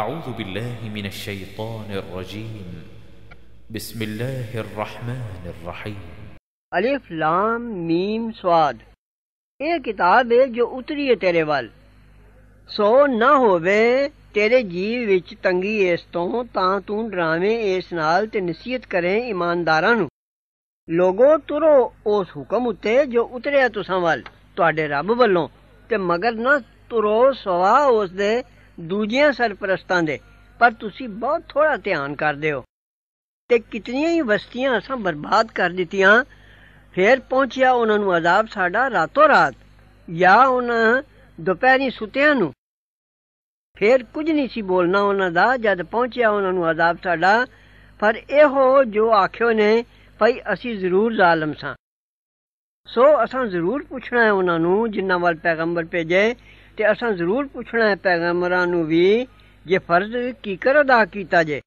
أعوذ بالله من الشيطان الرجيم بسم الله الرحمن الرحيم الف لام میم سواد ਇਹ ਕਿਤਾਬ ਹੈ ਜੋ ਉਤਰੀ ਹੈ ਤੇਰੇ ਵੱਲ ਸੋ ਨਾ ਹੋਵੇ ਤੇਰੇ ਜੀਵ ਵਿੱਚ ਤੰਗੀ ਇਸ ਤੋਂ ਤਾਂ ਤੂੰ ਡਰਾਵੇਂ ਇਸ ਨਾਲ ਤੇ ਨਸੀਹਤ ਕਰੇ ਇਮਾਨਦਾਰਾਂ ਨੂੰ ਲੋਗੋ ਤੁਰੋ ਉਸ ਹੁਕਮ ਉੱਤੇ ਜੋ ਉਤਰਿਆ ਤੁਸਾਂ ਵੱਲ ਤੁਹਾਡੇ ਰੱਬ ਵੱਲੋਂ ਤੇ ਮਗਰ ਨਾ ਤੁਰੋ ਸਵਾ ਉਸ ਦੇ ਦੂਜਿਆਂ ਸਰਪ੍ਰਸਤਾਂ ਦੇ ਪਰ ਤੁਸੀਂ ਬਹੁਤ ਥੋੜਾ ਧਿਆਨ ਕਰਦੇ ਹੋ ਤੇ ਕਿਤਨੀਆਂ ਹੀ ਬਸਤੀਆਂ ਅਸਾਂ ਬਰਬਾਦ ਕਰ ਦਿੱਤੀਆਂ ਫੇਰ ਪਹੁੰਚਿਆ ਉਹਨਾਂ ਨੂੰ ਅਜ਼ਾਬ ਸਾਡਾ ਰਾਤੋਂ ਰਾਤ ਜਾਂ ਉਹਨਾਂ ਦੁਪਹਿਰੀ ਸੁੱਤਿਆਂ ਨੂੰ ਫੇਰ ਕੁਝ ਨਹੀਂ ਸੀ ਬੋਲਣਾ ਉਹਨਾਂ ਦਾ ਜਦ ਪਹੁੰਚਿਆ ਉਹਨਾਂ ਨੂੰ ਅਜ਼ਾਬ ਸਾਡਾ ਪਰ ਇਹੋ ਜੋ ਆਖਿਓ ਨੇ ਭਈ ਅਸੀਂ ਜ਼ਰੂਰ ਜ਼ਾਲਮ ਸਾਂ ਸੋ ਅਸਾਂ ਜ਼ਰੂਰ ਪੁੱਛਣਾ ਹੈ ਉਹਨਾਂ ਨੂੰ ਜਿਨ੍ਹਾਂ ਵੱਲ ਪੈਗੰਬਰ ਭੇਜੇ ਤੇ ਅਸਾਂ ਜ਼ਰੂਰ ਪੁੱਛਣਾ ਹੈ ਪੈਗੰਬਰਾਂ ਨੂੰ ਵੀ ਜੇ ਫਰਜ਼ ਕੀ ਕਰ ਅਦਾ ਕੀਤਾ ਜੇ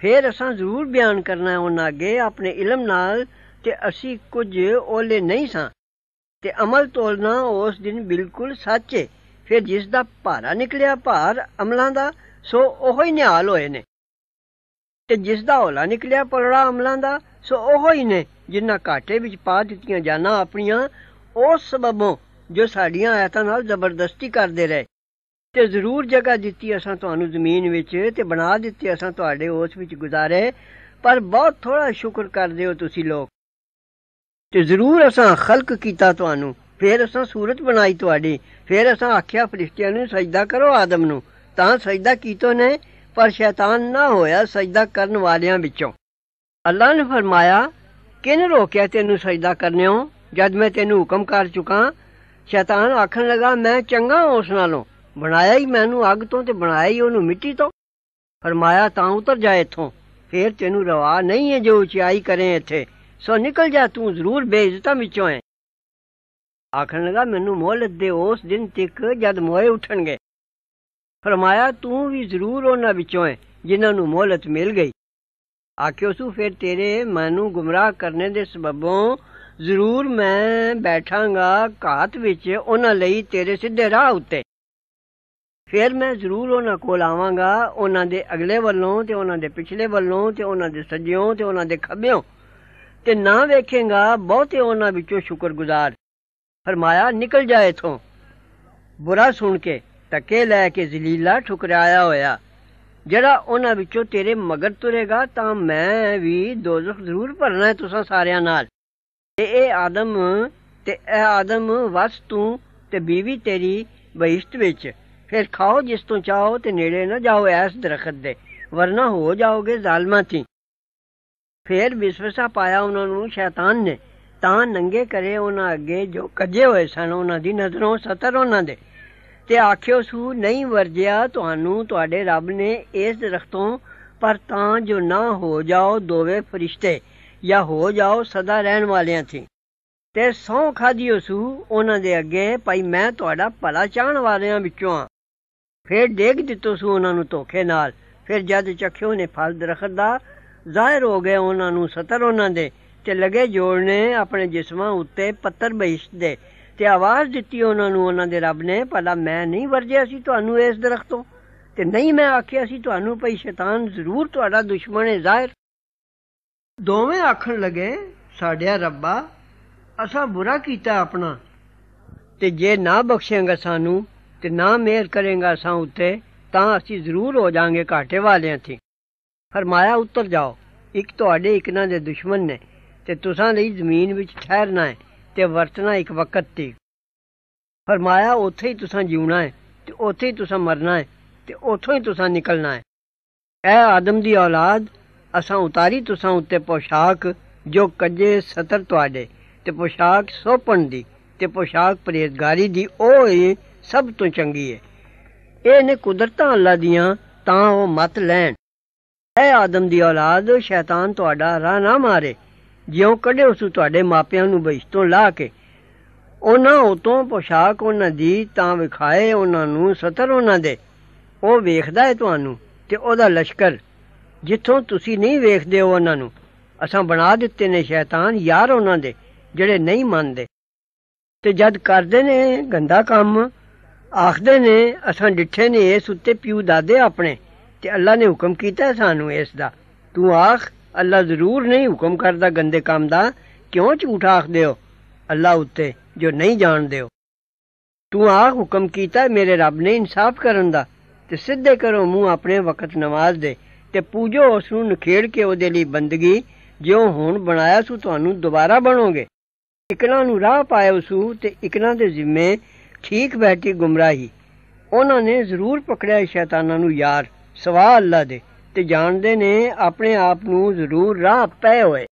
ਫਿਰ ਅਸਾਂ ਜ਼ਰੂਰ ਬਿਆਨ ਕਰਨਾ ਹੈ ਉਹਨਾਂ ਅੱਗੇ ਆਪਣੇ ਇਲਮ ਨਾਲ ਕਿ ਅਸੀਂ ਕੁਝ ਓਲੇ ਨਹੀਂ ਸਾਂ ਤੇ ਅਮਲ ਤੋਲਣਾ ਉਸ ਦਿਨ ਬਿਲਕੁਲ ਸੱਚ ਹੈ ਫਿਰ ਜਿਸ ਦਾ ਭਾਰਾ ਨਿਕਲਿਆ ਭਾਰ ਅਮਲਾਂ ਦਾ ਸੋ ਉਹੋ ਹੀ ਨਿਹਾਲ ਹੋਏ ਨੇ ਤੇ ਜਿਸ ਦਾ ਹੌਲਾ ਨਿਕਲਿਆ ਪਲੜਾ ਅਮਲਾਂ ਦਾ ਸੋ ਉਹੋ ਹੀ ਨੇ ਜਿਨ੍ਹਾਂ ਘਾਟੇ ਵਿੱਚ ਪਾ ਦਿੱਤੀਆਂ ਜਾਨਾਂ ਆਪਣੀਆਂ ਉਸ ਸਬਬੋਂ ਜੋ ਸਾਡੀਆਂ ਆਇਤਾਂ ਨਾਲ ਜ਼ਬਰਦਸਤੀ ਕਰਦੇ ਰਹੇ ਤੇ ਜ਼ਰੂਰ ਜਗ੍ਹਾ ਦਿੱਤੀ ਅਸਾਂ ਤੁਹਾਨੂੰ ਜ਼ਮੀਨ ਵਿੱਚ ਤੇ ਬਣਾ ਦਿੱਤੀ ਅਸਾਂ ਤੁਹਾਡੇ ਉਸ ਵਿੱਚ ਗੁਜ਼ਾਰੇ ਪਰ ਬਹੁਤ ਥੋੜਾ ਸ਼ੁਕਰ ਕਰਦੇ ਹੋ ਤੁਸੀਂ ਲੋਕ ਤੇ ਜ਼ਰੂਰ ਅਸਾਂ ਖਲਕ ਕੀਤਾ ਤੁਹਾਨੂੰ ਫਿਰ ਅਸਾਂ ਸੂਰਤ ਬਣਾਈ ਤੁਹਾਡੀ ਫਿਰ ਅਸਾਂ ਆਖਿਆ ਫਰਿਸ਼ਤਿਆਂ ਨੂੰ ਸਜਦਾ ਕਰੋ ਆਦਮ ਨੂੰ ਤਾਂ ਸਜਦਾ ਕੀਤਾ ਨੇ ਪਰ ਸ਼ੈਤਾਨ ਨਾ ਹੋਇਆ ਸਜਦਾ ਕਰਨ ਵਾਲਿਆਂ ਵਿੱਚੋਂ ਅੱਲਾ ਨੇ ਫਰਮਾਇਆ ਕਿਨ ਰੋਕਿਆ ਤੈਨੂੰ ਸਜਦਾ ਕਰਨਿਓ ਜਦ ਮੈਂ ਤੈਨੂੰ ਹੁਕਮ ਕਰ ਚੁਕਾ ਸ਼ੈਤਾਨ ਆਖਣ ਲੱਗਾ ਮੈਂ ਚੰਗਾ ਉਸ ਨਾਲੋਂ ਬਣਾਇਆ ਹੀ ਮੈਨੂੰ ਅੱਗ ਤੋਂ ਤੇ ਬਣਾਇਆ ਹੀ ਉਹਨੂੰ ਮਿੱਟੀ ਤੋਂ ਫਰਮਾਇਆ ਤਾਂ ਉਤਰ ਜਾ ਇਥੋਂ ਫੇਰ ਤੈਨੂੰ ਰਵਾ ਨਹੀਂ ਹੈ ਜੋ ਉਚਾਈ ਕਰੇ ਇੱਥੇ ਸੋ ਨਿਕਲ ਜਾ ਤੂੰ ਜ਼ਰੂਰ ਬੇਇੱਜ਼ਤਾ ਵਿੱਚੋਂ ਹੈ ਆਖਣ ਲੱਗਾ ਮੈਨੂੰ ਮੋਹਲਤ ਦੇ ਉਸ ਦਿਨ ਤੱਕ ਜਦ ਮੋਏ ਉੱਠਣਗੇ ਫਰਮਾਇਆ ਤੂੰ ਵੀ ਜ਼ਰੂਰ ਉਹਨਾਂ ਵਿੱਚੋਂ ਹੈ ਜਿਨ੍ਹਾਂ ਨੂੰ ਮੋਹਲਤ ਮਿਲ ਗਈ ਆਖਿਓ ਸੂ ਫੇਰ ਤੇਰੇ ਮੈਨੂੰ ਗੁੰਮਰਾਹ ਕਰਨੇ ਦੇ ਸਬਬੋਂ ਜ਼ਰੂਰ ਮੈਂ ਬੈਠਾਂਗਾ ਘਾਤ ਵਿੱਚ ਉਹਨਾਂ ਲਈ ਤੇਰੇ ਸਿੱਧੇ ਰਾਹ ਉੱਤੇ ਫਿਰ ਮੈਂ ਜ਼ਰੂਰ ਉਹਨਾਂ ਕੋਲ ਆਵਾਂਗਾ ਉਹਨਾਂ ਦੇ ਅਗਲੇ ਵੱਲੋਂ ਤੇ ਉਹਨਾਂ ਦੇ ਪਿਛਲੇ ਵੱਲੋਂ ਤੇ ਉਹਨਾਂ ਦੇ ਸੱਜਿਓਂ ਤੇ ਉਹਨਾਂ ਦੇ ਖੱਬਿਓਂ ਤੇ ਨਾ ਵੇਖੇਗਾ ਬਹੁਤੇ ਉਹਨਾਂ ਵਿੱਚੋਂ ਸ਼ੁਕਰਗੁਜ਼ਾਰ ਫਰਮਾਇਆ ਨਿਕਲ ਜਾਏ ਥੋਂ ਬੁਰਾ ਸੁਣ ਕੇ ਟੱਕੇ ਲੈ ਕੇ ਜ਼ਲੀਲਾ ਠੁਕਰਾਇਆ ਹੋਇਆ ਜਿਹੜਾ ਉਹਨਾਂ ਵਿੱਚੋਂ ਤੇਰੇ ਮਗਰ ਤੁਰੇਗਾ ਤਾਂ ਮੈਂ ਵੀ ਦੋਜ਼ਖ ਜ਼ਰੂਰ ਭਰਨਾ ਹੈ ਤੁਸਾਂ ਸਾਰਿਆਂ ਨਾਲ ਤੇ ਇਹ ਆਦਮ ਤੇ ਇਹ ਆਦਮ ਵਸ ਤੂੰ ਤੇ ਬੀਵੀ ਤੇਰੀ ਬਹਿਸ਼ਤ ਵਿੱਚ ਫਿਰ ਖਾਓ ਜਿਸ ਤੋਂ ਚਾਹੋ ਤੇ ਨੇੜੇ ਨਾ ਜਾਓ ਐਸ ਦਰਖਤ ਦੇ ਵਰਨਾ ਹੋ ਜਾਓਗੇ ਜ਼ਾਲਮਾਂ ਤੀ ਫਿਰ ਵਿਸਵਸਾ ਪਾਇਆ ਉਹਨਾਂ ਨੂੰ ਸ਼ੈਤਾਨ ਨੇ ਤਾਂ ਨੰਗੇ ਕਰੇ ਉਹਨਾਂ ਅੱਗੇ ਜੋ ਕੱਜੇ ਹੋਏ ਸਨ ਉਹਨਾਂ ਦੀ ਨਜ਼ਰੋਂ ਸਤਰ ਉਹਨਾਂ ਦੇ ਤੇ ਆਖਿਓ ਸੂ ਨਹੀਂ ਵਰਜਿਆ ਤੁਹਾਨੂੰ ਤੁਹਾਡੇ ਰੱਬ ਨੇ ਇਸ ਦਰਖਤੋਂ ਪਰ ਤਾਂ ਜੋ ਨਾ ਹੋ ਜਾਓ ਦੋਵੇਂ ਫਰਿਸ਼ਤੇ ਜਾਂ ਹੋ ਜਾਓ ਸਦਾ ਰਹਿਣ ਵਾਲਿਆਂ ਥੀ ਤੇ ਸੌ ਖਾਦੀਓ ਸੂ ਉਹਨਾਂ ਦੇ ਅੱਗੇ ਭਾਈ ਮੈਂ ਤੁਹਾਡਾ ਭਲਾ ਚਾਹਣ ਵਾਲਿਆਂ ਵਿੱਚੋਂ ਆ ਫਿਰ ਦੇਖ ਦਿੱਤੋ ਸੂ ਉਹਨਾਂ ਨੂੰ ਧੋਖੇ ਨਾਲ ਫਿਰ ਜਦ ਚਖਿਓ ਨੇ ਫਲ ਦਰਖਤ ਦਾ ਜ਼ਾਹਿਰ ਹੋ ਗਏ ਉਹਨਾਂ ਨੂੰ ਸਤਰ ਉਹਨਾਂ ਦੇ ਤੇ ਲਗੇ ਜੋੜਨੇ ਆਪਣੇ ਜਿਸਮਾਂ ਉੱਤੇ ਪੱਤਰ ਬਹਿਸ਼ ਦੇ ਤੇ ਆਵਾਜ਼ ਦਿੱਤੀ ਉਹਨਾਂ ਨੂੰ ਉਹਨਾਂ ਦੇ ਰੱਬ ਨੇ ਭਲਾ ਮੈਂ ਨਹੀਂ ਵਰਜਿਆ ਸੀ ਤੁਹਾਨੂੰ ਇਸ ਦਰਖਤੋਂ ਤੇ ਨਹੀਂ ਮੈਂ ਆਖਿਆ ਸੀ ਤੁਹਾਨੂੰ ਭਈ ਸ਼ੈਤਾਨ ਜ਼ਰੂਰ ਤੁਹਾਡਾ ਦੁਸ਼ਮਣ ਹੈ ਜ਼ਾਹਿਰ ਦੋਵੇਂ ਆਖਣ ਲੱਗੇ ਸਾਡਿਆ ਰੱਬਾ ਅਸਾਂ ਬੁਰਾ ਕੀਤਾ ਆਪਣਾ ਤੇ ਜੇ ਨਾ ਬਖਸ਼ੇਗਾ ਸਾਨੂੰ ਤੇ ਨਾ ਮਿਹਰ ਕਰੇਗਾ ਸਾਂ ਉੱਤੇ ਤਾਂ ਅਸੀਂ ਜ਼ਰੂਰ ਹੋ ਜਾਾਂਗੇ ਘਾਟੇ ਵਾਲਿਆਂ ਥੀ ਫਰਮਾਇਆ ਉੱਤਰ ਜਾਓ ਇੱਕ ਤੁਹਾਡੇ ਇਕਨਾਂ ਦੇ ਦੁਸ਼ਮਣ ਨੇ ਤੇ ਤੁਸਾਂ ਲਈ ਜ਼ਮੀਨ ਵਿੱਚ ਠਹਿਰਨਾ ਹੈ ਤੇ ਵਰਤਣਾ ਇੱਕ ਵਕਤ ਤੀ ਫਰਮਾਇਆ ਉੱਥੇ ਹੀ ਤੁਸਾਂ ਜਿਉਣਾ ਹੈ ਤੇ ਉੱਥੇ ਹੀ ਤੁਸਾਂ ਮਰਨਾ ਹੈ ਤੇ ਉੱਥੋਂ ਹੀ ਤੁਸਾਂ ਨਿਕਲਣਾ ਹੈ ਐ ਆਦਮ ਦੀ ਔਲਾਦ ਅਸਾਂ ਉਤਾਰੀ ਤੁਸਾਂ ਉੱਤੇ ਪੋਸ਼ਾਕ ਜੋ ਕੱਜੇ ਸਤਰ ਤੁਹਾਡੇ ਤੇ ਪੋਸ਼ਾਕ ਸੋਪਣ ਦੀ ਤੇ ਪੋਸ਼ਾਕ ਪ੍ਰੇਰਗਾਰੀ ਦੀ ਉਹ ਏ ਸਭ ਤੋਂ ਚੰਗੀ ਹੈ ਇਹ ਨੇ ਕੁਦਰਤਾਂ ਅੱਲਾ ਦੀਆਂ ਤਾਂ ਉਹ ਮਤ ਲੈਣ ਐ ਆਦਮ ਦੀ ਔਲਾਦ ਸ਼ੈਤਾਨ ਤੁਹਾਡਾ ਰਾਹ ਨਾ ਮਾਰੇ ਜਿਉਂ ਕੱਢੇ ਉਸ ਤੁਹਾਡੇ ਮਾਪਿਆਂ ਨੂੰ ਬਹਿਸ਼ਤੋਂ ਲਾ ਕੇ ਉਹਨਾਂ ਉਤੋਂ ਪੋਸ਼ਾਕ ਉਹਨਾਂ ਦੀ ਤਾਂ ਵਿਖਾਏ ਉਹਨਾਂ ਨੂੰ ਸਤਰ ਉਹਨਾਂ ਦੇ ਉਹ ਵੇਖਦਾ ਹੈ ਤੁਹਾਨੂੰ ਤੇ ਉਹਦਾ ਲਸ਼ਕਰ ਜਿੱਥੋਂ ਤੁਸੀਂ ਨਹੀਂ ਵੇਖਦੇ ਹੋ ਉਹਨਾਂ ਨੂੰ ਅਸਾਂ ਬਣਾ ਦਿੱਤੇ ਨੇ ਸ਼ੈਤਾਨ ਯਾਰ ਉਹਨਾਂ ਦੇ ਜਿਹੜੇ ਨਹੀਂ ਮੰਨਦੇ ਤੇ ਜਦ ਕਰਦੇ ਨੇ ਗੰਦਾ ਕੰਮ ਆਖਦੇ ਨੇ ਅਸਾਂ ਡਿੱਠੇ ਨੇ ਇਸ ਉੱਤੇ ਪਿਉ ਦਾਦੇ ਆਪਣੇ ਤੇ ਅੱਲਾ ਨੇ ਹੁਕਮ ਕੀਤਾ ਸਾਨੂੰ ਇਸ ਦਾ ਤੂੰ ਆਖ ਅੱਲਾ ਜ਼ਰੂਰ ਨਹੀਂ ਹੁਕਮ ਕਰਦਾ ਗੰਦੇ ਕੰਮ ਦਾ ਕਿਉਂ ਝੂਠ ਆਖਦੇ ਹੋ ਅੱਲਾ ਉੱਤੇ ਜੋ ਨਹੀਂ ਜਾਣਦੇ ਹੋ ਤੂੰ ਆਖ ਹੁਕਮ ਕੀਤਾ ਮੇਰੇ ਰੱਬ ਨੇ ਇਨਸਾਫ ਕਰਨ ਦਾ ਤੇ ਸਿੱਧੇ ਕਰੋ ਮੂੰਹ ਆਪਣੇ ਵਕਤ ਨਮਾਜ਼ ਦੇ ਤੇ ਪੂਜੋ ਉਸ ਨੂੰ ਨਖੇੜ ਕੇ ਉਹਦੇ ਲਈ ਬੰਦਗੀ ਜਿਉ ਹੁਣ ਬਣਾਇਆ ਸੂ ਤੁਹਾਨੂੰ ਦੁਬਾਰਾ ਬਣੋਗੇ ਇਕਣਾ ਨੂੰ ਰਾਹ ਪਾਇਆ ਸੂ ਤੇ ਇਕਣਾ ਦੇ ਜ਼ਿੰਮੇ ਠੀਕ ਬੈਠੀ ਗੁੰਮਰਾਹੀ ਉਹਨਾਂ ਨੇ ਜ਼ਰੂਰ ਪਕੜਿਆ ਸ਼ੈਤਾਨਾਂ ਨੂੰ ਯਾਰ ਸਵਾ ਅੱਲਾ ਦੇ ਤੇ ਜਾਣਦੇ ਨੇ ਆਪਣੇ ਆਪ ਨੂੰ ਜ਼ਰੂਰ ਰਾਹ ਪਏ ਹੋਏ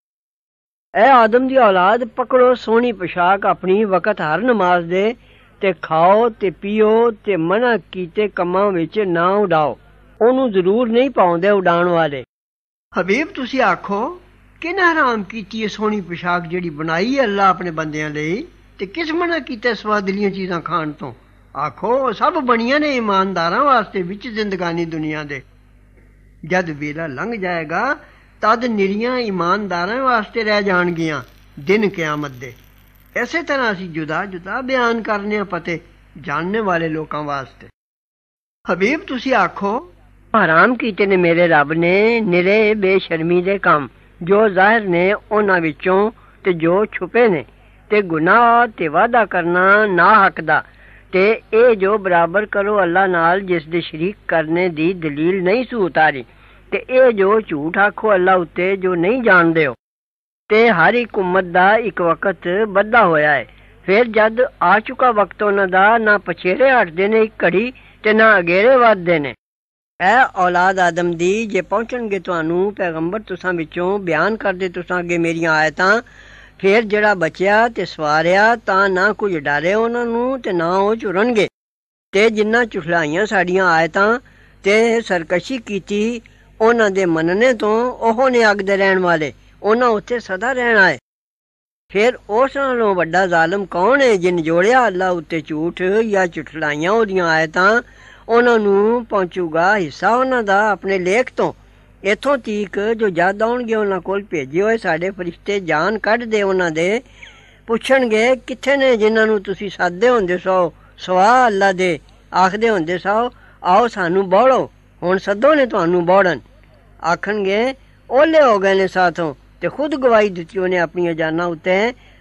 ਐ ਆਦਮ ਦੀ ਔਲਾਦ ਪਕੜੋ ਸੋਹਣੀ ਪੋਸ਼ਾਕ ਆਪਣੀ ਵਕਤ ਹਰ ਨਮਾਜ਼ ਦੇ ਤੇ ਖਾਓ ਤੇ ਪੀਓ ਤੇ ਮਨਾ ਕੀਤੇ ਕਮਾਂ ਵਿੱਚ ਨਾ ਉਡਾਓ ਉਹਨੂੰ ਜ਼ਰੂਰ ਨਹੀਂ ਪਾਉਂਦੇ ਉਡਾਣ ਵਾਲੇ ਹਬੀਬ ਤੁਸੀਂ ਆਖੋ ਕਿਹਨਾਂ ਹਰਾਮ ਕੀਤੀ ਇਹ ਸੋਹਣੀ ਪੋਸ਼ਾਕ ਜਿਹੜੀ ਬਣਾਈ ਹੈ ਅੱਲਾ ਆਪਣੇ ਬੰਦਿਆਂ ਲਈ ਤੇ ਕਿਸ ਮਨਾ ਕੀਤਾ ਸਵਾਦਲੀਆਂ ਚੀਜ਼ਾਂ ਖਾਣ ਤੋਂ ਆਖੋ ਸਭ ਬਣੀਆਂ ਨੇ ਇਮਾਨਦਾਰਾਂ ਵਾਸਤੇ ਵਿੱਚ ਜ਼ਿੰਦਗਾਨੀ ਦੁਨੀਆ ਦੇ ਜਦ ਵੇਲਾ ਲੰਘ ਜਾਏਗਾ ਤਦ ਨਿਰੀਆਂ ਇਮਾਨਦਾਰਾਂ ਵਾਸਤੇ ਰਹਿ ਜਾਣਗੀਆਂ ਦਿਨ ਕਿਆਮਤ ਦੇ ਐਸੇ ਤਰ੍ਹਾਂ ਅਸੀਂ ਜੁਦਾ ਜੁਦਾ ਬਿਆਨ ਕਰਨੇ ਆ ਪਤੇ ਜਾਣਨੇ ਵਾਲੇ ਲੋਕਾਂ ਵਾਸਤੇ ਹਬੀਬ ਤੁਸੀਂ ਆਖੋ ਹਰਾਮ ਕੀਤੇ ਨੇ ਮੇਰੇ ਰੱਬ ਨੇ ਨਿਰੇ ਬੇਸ਼ਰਮੀ ਦੇ ਕੰਮ ਜੋ ਜ਼ਾਹਿਰ ਨੇ ਉਹਨਾਂ ਵਿੱਚੋਂ ਤੇ ਜੋ ਛੁਪੇ ਨੇ ਤੇ ਗੁਨਾਹ ਤੇ ਵਾਦਾ ਕਰਨਾ ਨਾ ਹੱਕ ਦਾ ਤੇ ਇਹ ਜੋ ਬਰਾਬਰ ਕਰੋ ਅੱਲਾ ਨਾਲ ਜਿਸ ਦੇ ਸ਼ਰੀਕ ਕਰਨੇ ਦੀ ਦਲੀਲ ਨਹੀਂ ਸੂ ਉਤਾਰੀ ਤੇ ਇਹ ਜੋ ਝੂਠ ਆਖੋ ਅੱਲਾ ਉੱਤੇ ਜੋ ਨਹੀਂ ਜਾਣਦੇ ਹੋ ਤੇ ਹਰ ਇੱਕ ਉਮਤ ਦਾ ਇੱਕ ਵਕਤ ਬੱਧਾ ਹੋਇਆ ਹੈ ਫਿਰ ਜਦ ਆ ਚੁੱਕਾ ਵਕਤ ਉਹਨਾਂ ਦਾ ਨਾ ਪਛੇਰੇ ਹਟਦੇ ਨੇ ਇੱਕ ਘੜੀ ਤੇ ਨਾ ਅਗੇਰੇ ਵੱਧਦੇ ਨੇ ਐ ਔਲਾਦ ਆਦਮ ਦੀ ਜੇ ਪਹੁੰਚਣਗੇ ਤੁਹਾਨੂੰ ਪੈਗੰਬਰ ਤੁਸਾਂ ਵਿੱਚੋਂ ਬਿਆਨ ਕਰਦੇ ਤੁਸਾਂ ਅੱਗੇ ਮੇਰੀਆਂ ਆਇਤਾਂ ਫਿਰ ਜਿਹੜਾ ਬਚਿਆ ਤੇ ਸਵਾਰਿਆ ਤਾਂ ਨਾ ਕੁਝ ਡਾਰੇ ਉਹਨਾਂ ਨੂੰ ਤੇ ਨਾ ਉਹ ਚੁਰਨਗੇ ਤੇ ਜਿੰਨਾ ਚੁਖਲਾਈਆਂ ਸਾਡੀਆਂ ਆਇਤਾਂ ਤੇ ਸਰਕਸ਼ੀ ਕੀਤੀ ਉਹਨਾਂ ਦੇ ਮੰਨਣੇ ਤੋਂ ਉਹ ਨੇ ਅੱਗ ਦੇ ਰਹਿਣ ਵਾਲੇ ਉਹਨਾਂ ਉੱਤੇ ਸਦਾ ਰਹਿਣਾ ਹੈ ਫਿਰ ਉਸ ਨਾਲੋਂ ਵੱਡਾ ਜ਼ਾਲਮ ਕੌਣ ਹੈ ਜਿਨ ਜੋੜਿਆ ਅੱਲਾ ਉੱਤੇ ਝੂਠ ਜਾਂ ਚੁਠਲਾਈਆਂ ਉਹਦੀਆਂ ਆਇਤਾਂ ਉਹਨਾਂ ਨੂੰ ਪਹੁੰਚੂਗਾ ਹਿੱਸਾ ਉਹਨਾਂ ਦਾ ਆਪਣੇ ਲੇਖ ਤੋਂ ਇਥੋਂ ਤੀਕ ਜੋ ਜਦ ਆਉਣਗੇ ਉਹਨਾਂ ਕੋਲ ਭੇਜੇ ਹੋਏ ਸਾਡੇ ਫਰਿਸ਼ਤੇ ਜਾਨ ਕੱਢ ਦੇ ਉਹਨਾਂ ਦੇ ਪੁੱਛਣਗੇ ਕਿੱਥੇ ਨੇ ਜਿਨ੍ਹਾਂ ਨੂੰ ਤੁਸੀਂ ਸਾਦੇ ਹੁੰਦੇ ਸੋ ਸਵਾ ਅੱਲਾ ਦੇ ਆਖਦੇ ਹੁੰਦੇ ਸੋ ਆਓ ਸਾਨੂੰ ਬੋੜੋ ਹੁਣ ਸੱਦੋ ਨੇ ਤੁਹਾਨੂੰ ਬੋੜਨ ਆਖਣਗੇ ਓਲੇ ਹੋ ਗਏ ਨੇ ਸਾਥੋਂ ਤੇ ਖੁਦ ਗਵਾਹੀ ਦਿੱਤੀ ਉਹਨੇ ਆਪਣੀਆਂ ਜਾਨਾਂ ਉੱਤੇ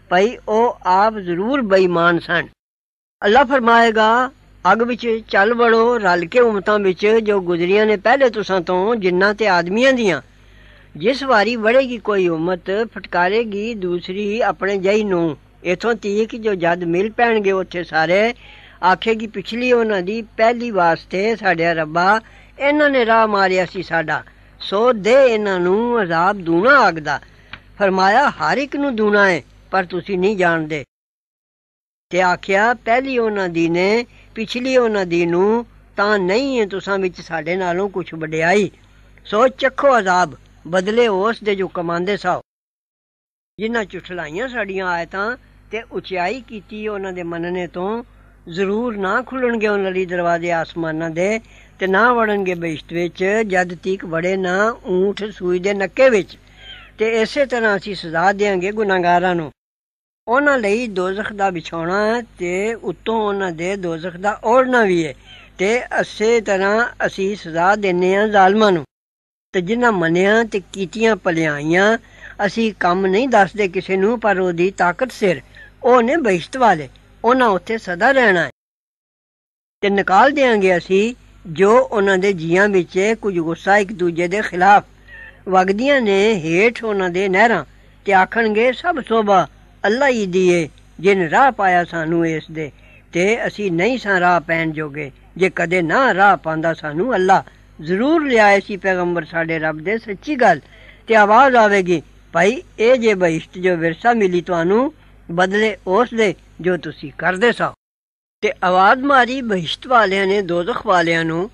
ਭਈ ਉਹ ਆਪ ਜ਼ਰੂਰ ਬੇਈਮਾਨ ਸਨ ਅੱਲਾ ਫਰਮਾਏਗਾ ਅਗ ਵਿੱਚ ਚੱਲ ਵੜੋ ਰਲ ਕੇ ਉਮਤਾਂ ਵਿੱਚ ਜੋ ਗੁਜ਼ਰੀਆਂ ਨੇ ਪਹਿਲੇ ਤੁਸਾਂ ਤੋਂ ਜਿੰਨਾ ਤੇ ਆਦਮੀਆਂ ਦੀਆਂ ਜਿਸ ਵਾਰੀ ਵੜੇਗੀ ਕੋਈ ਉਮਤ ਫਟਕਾਰੇਗੀ ਦੂਸਰੀ ਆਪਣੇ ਜਈ ਨੂੰ ਇਥੋਂ ਤੀਕ ਜੋ ਜਦ ਮਿਲ ਪੈਣਗੇ ਉੱਥੇ ਸਾਰੇ ਆਖੇਗੀ ਪਿਛਲੀ ਉਹਨਾਂ ਦੀ ਪਹਿਲੀ ਵਾਸਤੇ ਸਾਡਿਆ ਰੱਬਾ ਇਹਨਾਂ ਨੇ ਰਾਹ ਮਾਰਿਆ ਸੀ ਸਾਡਾ ਸੋ ਦੇ ਇਹਨਾਂ ਨੂੰ ਅਜ਼ਾਬ ਦੂਣਾ ਆਗਦਾ ਫਰਮਾਇਆ ਹਰ ਇੱਕ ਨੂੰ ਦੂਣਾ ਹੈ ਪਰ ਤੁਸੀਂ ਨਹੀਂ ਜਾਣਦੇ ਤੇ ਆਖਿਆ ਪਹਿਲੀ ਉਹਨਾਂ ਦੀ ਨੇ ਪਿਛਲੀ ਉਹਨਾਂ ਦੀ ਨੂੰ ਤਾਂ ਨਹੀਂ ਹੈ ਤੁਸਾਂ ਵਿੱਚ ਸਾਡੇ ਨਾਲੋਂ ਕੁਝ ਵਡਿਆਈ ਸੋ ਚੱਖੋ ਅਜ਼ਾਬ ਬਦਲੇ ਉਸ ਦੇ ਜੋ ਕਮਾਂਦੇ ਸਾਓ ਜਿਨ੍ਹਾਂ ਚੁਠਲਾਈਆਂ ਸਾਡੀਆਂ ਆਇਤਾਂ ਤੇ ਉਚਾਈ ਕੀਤੀ ਉਹਨਾਂ ਦੇ ਮੰਨਣੇ ਤੋਂ ਜ਼ਰੂਰ ਨਾ ਖੁੱਲਣਗੇ ਉਹਨਾਂ ਲਈ ਦਰਵਾਜ਼ੇ ਆਸਮਾਨਾਂ ਦੇ ਤੇ ਨਾ ਵੜਨਗੇ ਬੇਸ਼ਤ ਵਿੱਚ ਜਦ ਤੀਕ ਵੜੇ ਨਾ ਊਠ ਸੂਈ ਦੇ ਨੱਕੇ ਵਿੱਚ ਤੇ ਇਸੇ ਤਰ੍ਹਾਂ ਅਸੀਂ ਸਜ਼ਾ ਦੇਾਂਗੇ ਗੁਨਾਹਗਾਰਾਂ ਨੂੰ ਉਹਨਾਂ ਲਈ ਦੋਜ਼ਖ ਦਾ ਵਿਛਾਉਣਾ ਤੇ ਉਤੋਂ ਉਹਨਾਂ ਦੇ ਦੋਜ਼ਖ ਦਾ ਔੜਨਾ ਵੀ ਹੈ ਤੇ ਅਸੇ ਤਰ੍ਹਾਂ ਅਸੀਂ ਸਜ਼ਾ ਦਿੰਨੇ ਆ ਜ਼ਾਲਮਾਂ ਨੂੰ ਤੇ ਜਿਨ੍ਹਾਂ ਮੰਨਿਆ ਤੇ ਕੀਤੀਆਂ ਭਲਾਈਆਂ ਅਸੀਂ ਕੰਮ ਨਹੀਂ ਦੱਸਦੇ ਕਿਸੇ ਨੂੰ ਪਰ ਉਹਦੀ ਤਾਕਤ ਸਿਰ ਉਹ ਨੇ ਬਹਿਸ਼ਤ ਵਾਲੇ ਉਹਨਾਂ ਉੱਥੇ ਸਦਾ ਰਹਿਣਾ ਹੈ ਤੇ ਨਿਕਾਲ ਦੇਾਂਗੇ ਅਸੀਂ ਜੋ ਉਹਨਾਂ ਦੇ ਜੀਆਂ ਵਿੱਚ ਕੁਝ ਗੁੱਸਾ ਇੱਕ ਦੂਜੇ ਦੇ ਖਿਲਾਫ ਵਗਦੀਆਂ ਨੇ ਹੇਠ ਉਹਨਾਂ ਦੇ ਨਹਿਰਾਂ ਤੇ ਆਖਣਗੇ ਸਭ ਸੋਭਾ ਅੱਲਾ ਹੀ ਦੀਏ ਜਿਨ ਰਾਹ ਪਾਇਆ ਸਾਨੂੰ ਇਸ ਦੇ ਤੇ ਅਸੀਂ ਨਹੀਂ ਸਾਂ ਰਾਹ ਪੈਣ ਜੋਗੇ ਜੇ ਕਦੇ ਨਾ ਰਾਹ ਪਾਉਂਦਾ ਸਾਨੂੰ ਅੱਲਾ ਜ਼ਰੂਰ ਲਿਆਏ ਸੀ ਪੈਗੰਬਰ ਸਾਡੇ ਰੱਬ ਦੇ ਸੱਚੀ ਗੱਲ ਤੇ ਆਵਾਜ਼ ਆਵੇਗੀ ਭਾਈ ਇਹ ਜੇ ਬਹਿਸ਼ਤ ਜੋ ਵਿਰਸਾ ਮਿਲੀ ਤੁਹਾਨੂੰ ਬਦਲੇ ਉਸ ਦੇ ਜੋ ਤੁਸੀਂ ਕਰਦੇ ਸੋ ਤੇ ਆਵਾਜ਼ ਮਾਰੀ ਬਹਿਸ਼ਤ ਵਾਲਿਆਂ ਨੇ ਦੋਜ਼ਖ ਵਾਲਿਆਂ ਨੂੰ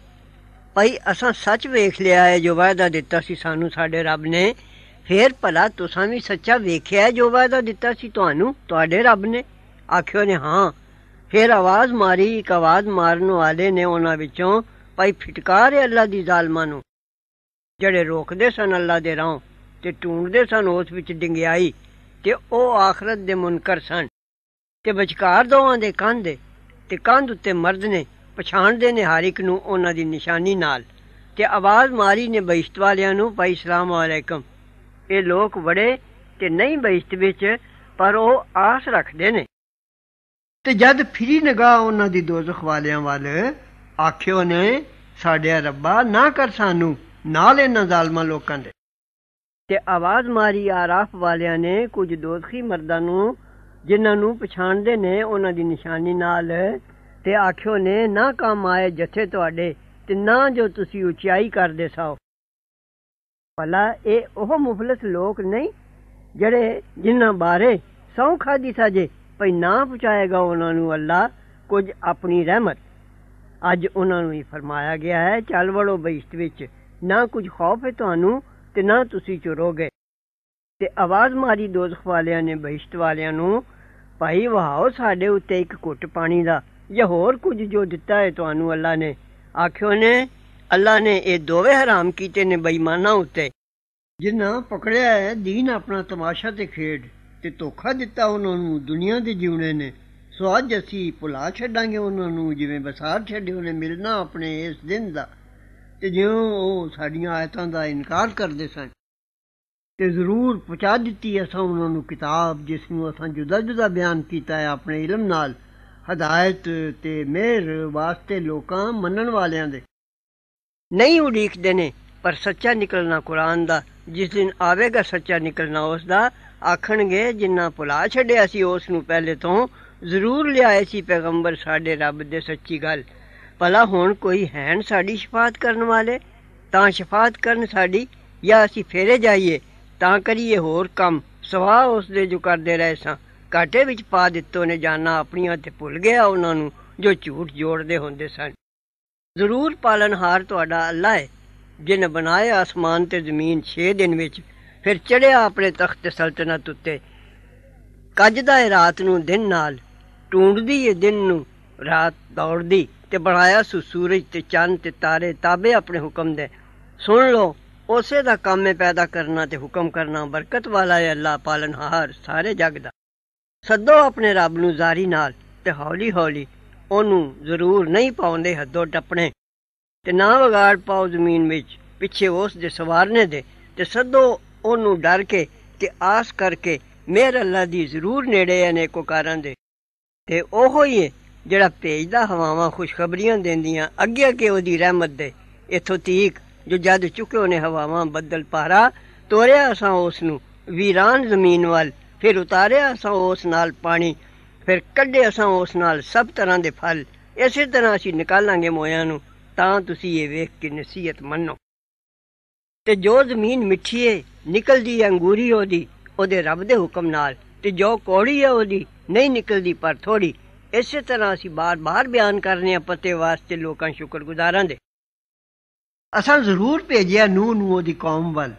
ਭਾਈ ਅਸਾਂ ਸੱਚ ਵੇਖ ਲਿਆ ਹੈ ਜੋ ਵਾਅਦਾ ਦਿੱਤਾ ਸੀ ਸਾਨੂੰ ਸਾਡੇ ਰੱਬ ਨੇ ਫੇਰ ਭਲਾ ਤੁਸੀਂ ਵੀ ਸੱਚਾ ਵੇਖਿਆ ਜੋ ਵਾਅਦਾ ਦਿੱਤਾ ਸੀ ਤੁਹਾਨੂੰ ਤੁਹਾਡੇ ਰੱਬ ਨੇ ਆਖਿਓ ਨੇ ਹਾਂ ਫੇਰ ਆਵਾਜ਼ ਮਾਰੀ ਇੱਕ ਆਵਾਜ਼ ਮਾਰਨ ਵਾਲੇ ਨੇ ਉਹਨਾਂ ਵਿੱਚੋਂ ਭਾਈ ਫਟਕਾਰ ਅੱਲਾ ਦੀ ਜ਼ਾਲਮਾਂ ਨੂੰ ਜਿਹੜੇ ਰੋਕਦੇ ਸਨ ਅੱਲਾ ਦੇ ਰਾਹ ਤੇ ਟੂੰਡਦੇ ਸਨ ਉਸ ਵਿੱਚ ਡਿੰਗਿਆਈ ਤੇ ਉਹ ਆਖਰਤ ਦੇ ਮੁਨਕਰ ਸਨ ਤੇ ਵਿਚਕਾਰ ਦੋਵਾਂ ਦੇ ਕੰਧ ਤੇ ਕੰਧ ਉੱਤੇ ਮਰਦ ਨੇ ਪਛਾਣਦੇ ਨੇ ਹਰ ਇੱਕ ਨੂੰ ਉਹਨਾਂ ਦੀ ਨਿਸ਼ਾਨੀ ਨਾਲ ਤੇ ਆਵਾਜ਼ ਮਾਰੀ ਨੇ ਬਹਿਸ਼ਤ ਵਾਲਿਆਂ ਨੂੰ ਭਾਈ ਸਲਾਮ ਅਲੈਕਮ ਇਹ ਲੋਕ ਵੜੇ ਤੇ ਨਹੀਂ ਬੈਸਤ ਵਿੱਚ ਪਰ ਉਹ ਆਸ ਰੱਖਦੇ ਨੇ ਤੇ ਜਦ ਫਿਰੀ ਨਗਾ ਉਹਨਾਂ ਦੀ ਦੋਜ਼ਖ ਵਾਲਿਆਂ ਵੱਲ ਆਖਿਓ ਨੇ ਸਾਡਿਆ ਰੱਬਾ ਨਾ ਕਰ ਸਾਨੂੰ ਨਾਲ ਇਹਨਾਂ ਜ਼ਾਲਮਾਂ ਲੋਕਾਂ ਦੇ ਤੇ ਆਵਾਜ਼ ਮਾਰੀ ਆਰਾਫ ਵਾਲਿਆਂ ਨੇ ਕੁਝ ਦੋਜ਼ਖੀ ਮਰਦਾਂ ਨੂੰ ਜਿਨ੍ਹਾਂ ਨੂੰ ਪਛਾਣਦੇ ਨੇ ਉਹਨਾਂ ਦੀ ਨਿਸ਼ਾਨੀ ਨਾਲ ਤੇ ਆਖਿਓ ਨੇ ਨਾ ਕੰਮ ਆਏ ਜੱਥੇ ਤੁਹਾਡੇ ਤੇ ਨਾ ਜੋ ਤੁਸੀਂ ਉਚਾਈ ਕਰਦੇ ਸਾਓ ਭਲਾ ਇਹ ਉਹ ਮੁਫਲਸ ਲੋਕ ਨਹੀਂ ਜਿਹੜੇ ਜਿਨ੍ਹਾਂ ਬਾਰੇ ਸੌ ਖਾਦੀ ਸਾਜੇ ਭਈ ਨਾ ਪਹੁੰਚਾਏਗਾ ਉਹਨਾਂ ਨੂੰ ਅੱਲਾ ਕੁਝ ਆਪਣੀ ਰਹਿਮਤ ਅੱਜ ਉਹਨਾਂ ਨੂੰ ਹੀ ਫਰਮਾਇਆ ਗਿਆ ਹੈ ਚੱਲ ਵੜੋ ਬਹਿਸ਼ਤ ਵਿੱਚ ਨਾ ਕੁਝ ਖੌਫ ਹੈ ਤੁਹਾਨੂੰ ਤੇ ਨਾ ਤੁਸੀਂ ਚੁਰੋਗੇ ਤੇ ਆਵਾਜ਼ ਮਾਰੀ ਦੋਜ਼ਖ ਵਾਲਿਆਂ ਨੇ ਬਹਿਸ਼ਤ ਵਾਲਿਆਂ ਨੂੰ ਭਾਈ ਵਹਾਓ ਸਾਡੇ ਉੱਤੇ ਇੱਕ ਘੁੱਟ ਪਾਣੀ ਦਾ ਜਾਂ ਹੋਰ ਕੁਝ ਜੋ ਦਿੱਤਾ ਹੈ ਤੁਹਾਨੂੰ ਅੱਲਾ ਨੇ ਆਖਿਓ ਨੇ ਅੱਲਾ ਨੇ ਇਹ ਦੋਵੇਂ ਹਰਾਮ ਕੀਤੇ ਨੇ ਬੇਈਮਾਨਾਂ ਉੱਤੇ ਜਿਨ੍ਹਾਂ ਪਕੜਿਆ ਹੈ دین ਆਪਣਾ ਤਮਾਸ਼ਾ ਤੇ ਖੇਡ ਤੇ ਧੋਖਾ ਦਿੱਤਾ ਉਹਨਾਂ ਨੂੰ ਦੁਨੀਆ ਦੇ ਜੀਵਣੇ ਨੇ ਸੋ ਅੱਜ ਅਸੀਂ ਭੁਲਾ ਛੱਡਾਂਗੇ ਉਹਨਾਂ ਨੂੰ ਜਿਵੇਂ ਬਸਾਰ ਛੱਡਿਓ ਨੇ ਮਿਲਣਾ ਆਪਣੇ ਇਸ ਦਿਨ ਦਾ ਤੇ ਜਿਉਂ ਉਹ ਸਾਡੀਆਂ ਆਇਤਾਂ ਦਾ ਇਨਕਾਰ ਕਰਦੇ ਸਨ ਤੇ ਜ਼ਰੂਰ ਪਹੁੰਚਾ ਦਿੱਤੀ ਅਸਾਂ ਉਹਨਾਂ ਨੂੰ ਕਿਤਾਬ ਜਿਸ ਨੂੰ ਅਸਾਂ ਜੁਦਾ-ਜੁਦਾ ਬਿਆਨ ਕੀਤਾ ਹੈ ਆਪਣੇ ਇਲਮ ਨਾਲ ਹਦਾਇਤ ਤੇ ਮਿਹਰ ਵਾਸਤੇ ਲੋਕਾਂ ਮੰਨਣ ਵਾਲਿਆਂ ਦੇ ਨਹੀਂ ਉਡੀਕਦੇ ਨੇ ਪਰ ਸੱਚਾ ਨਿਕਲਣਾ ਕੁਰਾਨ ਦਾ ਜਿਸ ਦਿਨ ਆਵੇਗਾ ਸੱਚਾ ਨਿਕਲਣਾ ਉਸ ਦਾ ਆਖਣਗੇ ਜਿੰਨਾ ਪੁਲਾ ਛੱਡਿਆ ਸੀ ਉਸ ਨੂੰ ਪਹਿਲੇ ਤੋਂ ਜ਼ਰੂਰ ਲਿਆਏ ਸੀ ਪੈਗੰਬਰ ਸਾਡੇ ਰੱਬ ਦੇ ਸੱਚੀ ਗੱਲ ਭਲਾ ਹੁਣ ਕੋਈ ਹੈਣ ਸਾਡੀ ਸ਼ਫਾਤ ਕਰਨ ਵਾਲੇ ਤਾਂ ਸ਼ਫਾਤ ਕਰਨ ਸਾਡੀ ਜਾਂ ਅਸੀਂ ਫੇਰੇ ਜਾਈਏ ਤਾਂ ਕਰੀਏ ਹੋਰ ਕੰਮ ਸਵਾ ਉਸ ਦੇ ਜੋ ਕਰਦੇ ਰਹੇ ਸਾਂ ਕਾਟੇ ਵਿੱਚ ਪਾ ਦਿੱਤੋ ਨੇ ਜਾਨਾ ਆਪਣੀਆਂ ਤੇ ਭੁੱਲ ਗਿਆ ਉਹਨਾਂ ਨੂੰ ਜੋ ਝੂਠ ਜੋੜਦੇ ਹੁੰਦੇ ਸਨ ਜ਼ਰੂਰ ਪਾਲਨਹਾਰ ਤੁਹਾਡਾ ਅੱਲਾ ਹੈ ਜਿਨ ਬਣਾਏ ਅਸਮਾਨ ਤੇ ਜ਼ਮੀਨ 6 ਦਿਨ ਵਿੱਚ ਫਿਰ ਚੜਿਆ ਆਪਣੇ ਤਖਤ ਸਲਤਨਤ ਉੱਤੇ ਕੱਜਦਾ ਹੈ ਰਾਤ ਨੂੰ ਦਿਨ ਨਾਲ ਟੂੰਡਦੀ ਹੈ ਦਿਨ ਨੂੰ ਰਾਤ ਦੌੜਦੀ ਤੇ ਬਣਾਇਆ ਸੁ ਸੂਰਜ ਤੇ ਚੰਨ ਤੇ ਤਾਰੇ ਤਾਬੇ ਆਪਣੇ ਹੁਕਮ ਦੇ ਸੁਣ ਲਓ ਉਸੇ ਦਾ ਕੰਮ ਹੈ ਪੈਦਾ ਕਰਨਾ ਤੇ ਹੁਕਮ ਕਰਨਾ ਬਰਕਤ ਵਾਲਾ ਹੈ ਅੱਲਾ ਪਾਲਨਹਾਰ ਸਾਰੇ ਜਗ ਦਾ ਸੱਦੋ ਆਪਣੇ ਰੱਬ ਨੂੰ ਜ਼ਾਰੀ ਨਾਲ ਤੇ ਹੌਲੀ ਹੌਲੀ ਉਹਨੂੰ ਜ਼ਰੂਰ ਨਹੀਂ ਪਾਉਂਦੇ ਹੱਦੋਂ ਟੱਪਣੇ ਤੇ ਨਾ ਵਿਗਾੜ ਪਾਉ ਜ਼ਮੀਨ ਵਿੱਚ ਪਿੱਛੇ ਉਸ ਦੇ ਸਵਾਰਨੇ ਦੇ ਤੇ ਸਦੋ ਉਹਨੂੰ ਡਰ ਕੇ ਤੇ ਆਸ ਕਰਕੇ ਮੇਰ ਅੱਲਾ ਦੀ ਜ਼ਰੂਰ ਨੇੜੇ ਆਨੇ ਕੋ ਕਾਰਨ ਦੇ ਤੇ ਉਹ ਹੀ ਹੈ ਜਿਹੜਾ ਭੇਜਦਾ ਹਵਾਵਾਂ ਖੁਸ਼ਖਬਰੀਆਂ ਦਿੰਦੀਆਂ ਅੱਗੇ ਕਿ ਉਹਦੀ ਰਹਿਮਤ ਦੇ ਇਥੋਂ ਤੀਕ ਜੋ ਜਦ ਚੁੱਕਿਓ ਨੇ ਹਵਾਵਾਂ ਬੱਦਲ ਪਾਰਾ ਤੋਰਿਆ ਅਸਾਂ ਉਸ ਨੂੰ ਵੀਰਾਨ ਜ਼ਮੀਨ ਵੱਲ ਫਿਰ ਉਤਾਰਿਆ ਅਸਾਂ ਉਸ ਨਾਲ ਪਾਣੀ ਫਿਰ ਕੱਢੇ ਅਸਾਂ ਉਸ ਨਾਲ ਸਭ ਤਰ੍ਹਾਂ ਦੇ ਫਲ ਇਸੇ ਤਰ੍ਹਾਂ ਅਸੀਂ ਨਿਕਾਲਾਂਗੇ ਮੋਇਆਂ ਨੂੰ ਤਾਂ ਤੁਸੀਂ ਇਹ ਵੇਖ ਕੇ ਨਸੀਹਤ ਮੰਨੋ ਤੇ ਜੋ ਜ਼ਮੀਨ ਮਿੱਠੀ ਏ ਨਿਕਲਦੀ ਅੰਗੂਰੀ ਉਹਦੀ ਉਹਦੇ ਰੱਬ ਦੇ ਹੁਕਮ ਨਾਲ ਤੇ ਜੋ ਕੋੜੀ ਏ ਉਹਦੀ ਨਹੀਂ ਨਿਕਲਦੀ ਪਰ ਥੋੜੀ ਇਸੇ ਤਰ੍ਹਾਂ ਅਸੀਂ ਬਾਰ-ਬਾਰ ਬਿਆਨ ਕਰਨੇ ਆ ਪਤੇ ਵਾਸਤੇ ਲੋਕਾਂ ਸ਼ੁਕਰਗੁਜ਼ਾਰਾਂ ਦੇ ਅਸਾਂ ਜ਼ਰੂਰ ਭੇਜਿਆ ਨੂ ਨੂ ਉਹਦੀ ਕੌਮ ਵੱਲ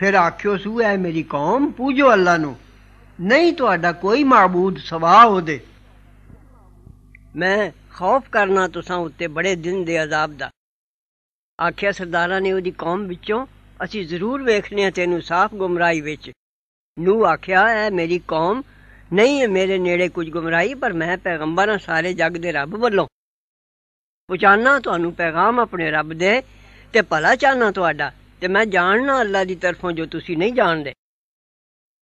ਫਿਰ ਆਖਿਓ ਸੂ ਐ ਮੇਰੀ ਕੌਮ ਪੂਜੋ ਅੱਲਾ ਨੂੰ ਨਹੀਂ ਤੁਹਾਡਾ ਕੋਈ ਮਾਬੂਦ ਸਵਾ ਉਹਦੇ ਮੈਂ ਖੌਫ ਕਰਨਾ ਤੁਸਾਂ ਉੱਤੇ ਬੜੇ ਦਿਨ ਦੇ ਅਜ਼ਾਬ ਦਾ ਆਖਿਆ ਸਰਦਾਰਾਂ ਨੇ ਉਹਦੀ ਕੌਮ ਵਿੱਚੋਂ ਅਸੀਂ ਜ਼ਰੂਰ ਵੇਖਨੇ ਆ ਤੈਨੂੰ ਸਾਫ਼ ਗੁੰਮਰਾਹੀ ਵਿੱਚ ਨੂੰ ਆਖਿਆ ਐ ਮੇਰੀ ਕੌਮ ਨਹੀਂ ਹੈ ਮੇਰੇ ਨੇੜੇ ਕੁਝ ਗੁੰਮਰਾਹੀ ਪਰ ਮੈਂ ਪੈਗੰਬਰ ਸਾਰੇ ਜੱਗ ਦੇ ਰੱਬ ਵੱਲੋਂ ਪਹੁੰਚਾਣਾ ਤੁਹਾਨੂੰ ਪੈਗਾਮ ਆਪਣੇ ਰੱਬ ਦੇ ਤੇ ਭਲਾ ਚਾਹਨਾ ਤੁਹਾਡਾ ਤੇ ਮੈਂ ਜਾਣਨਾ ਅੱਲਾ ਦੀ ਤਰਫੋਂ ਜੋ ਤੁਸੀਂ ਨਹੀਂ ਜਾਣਦੇ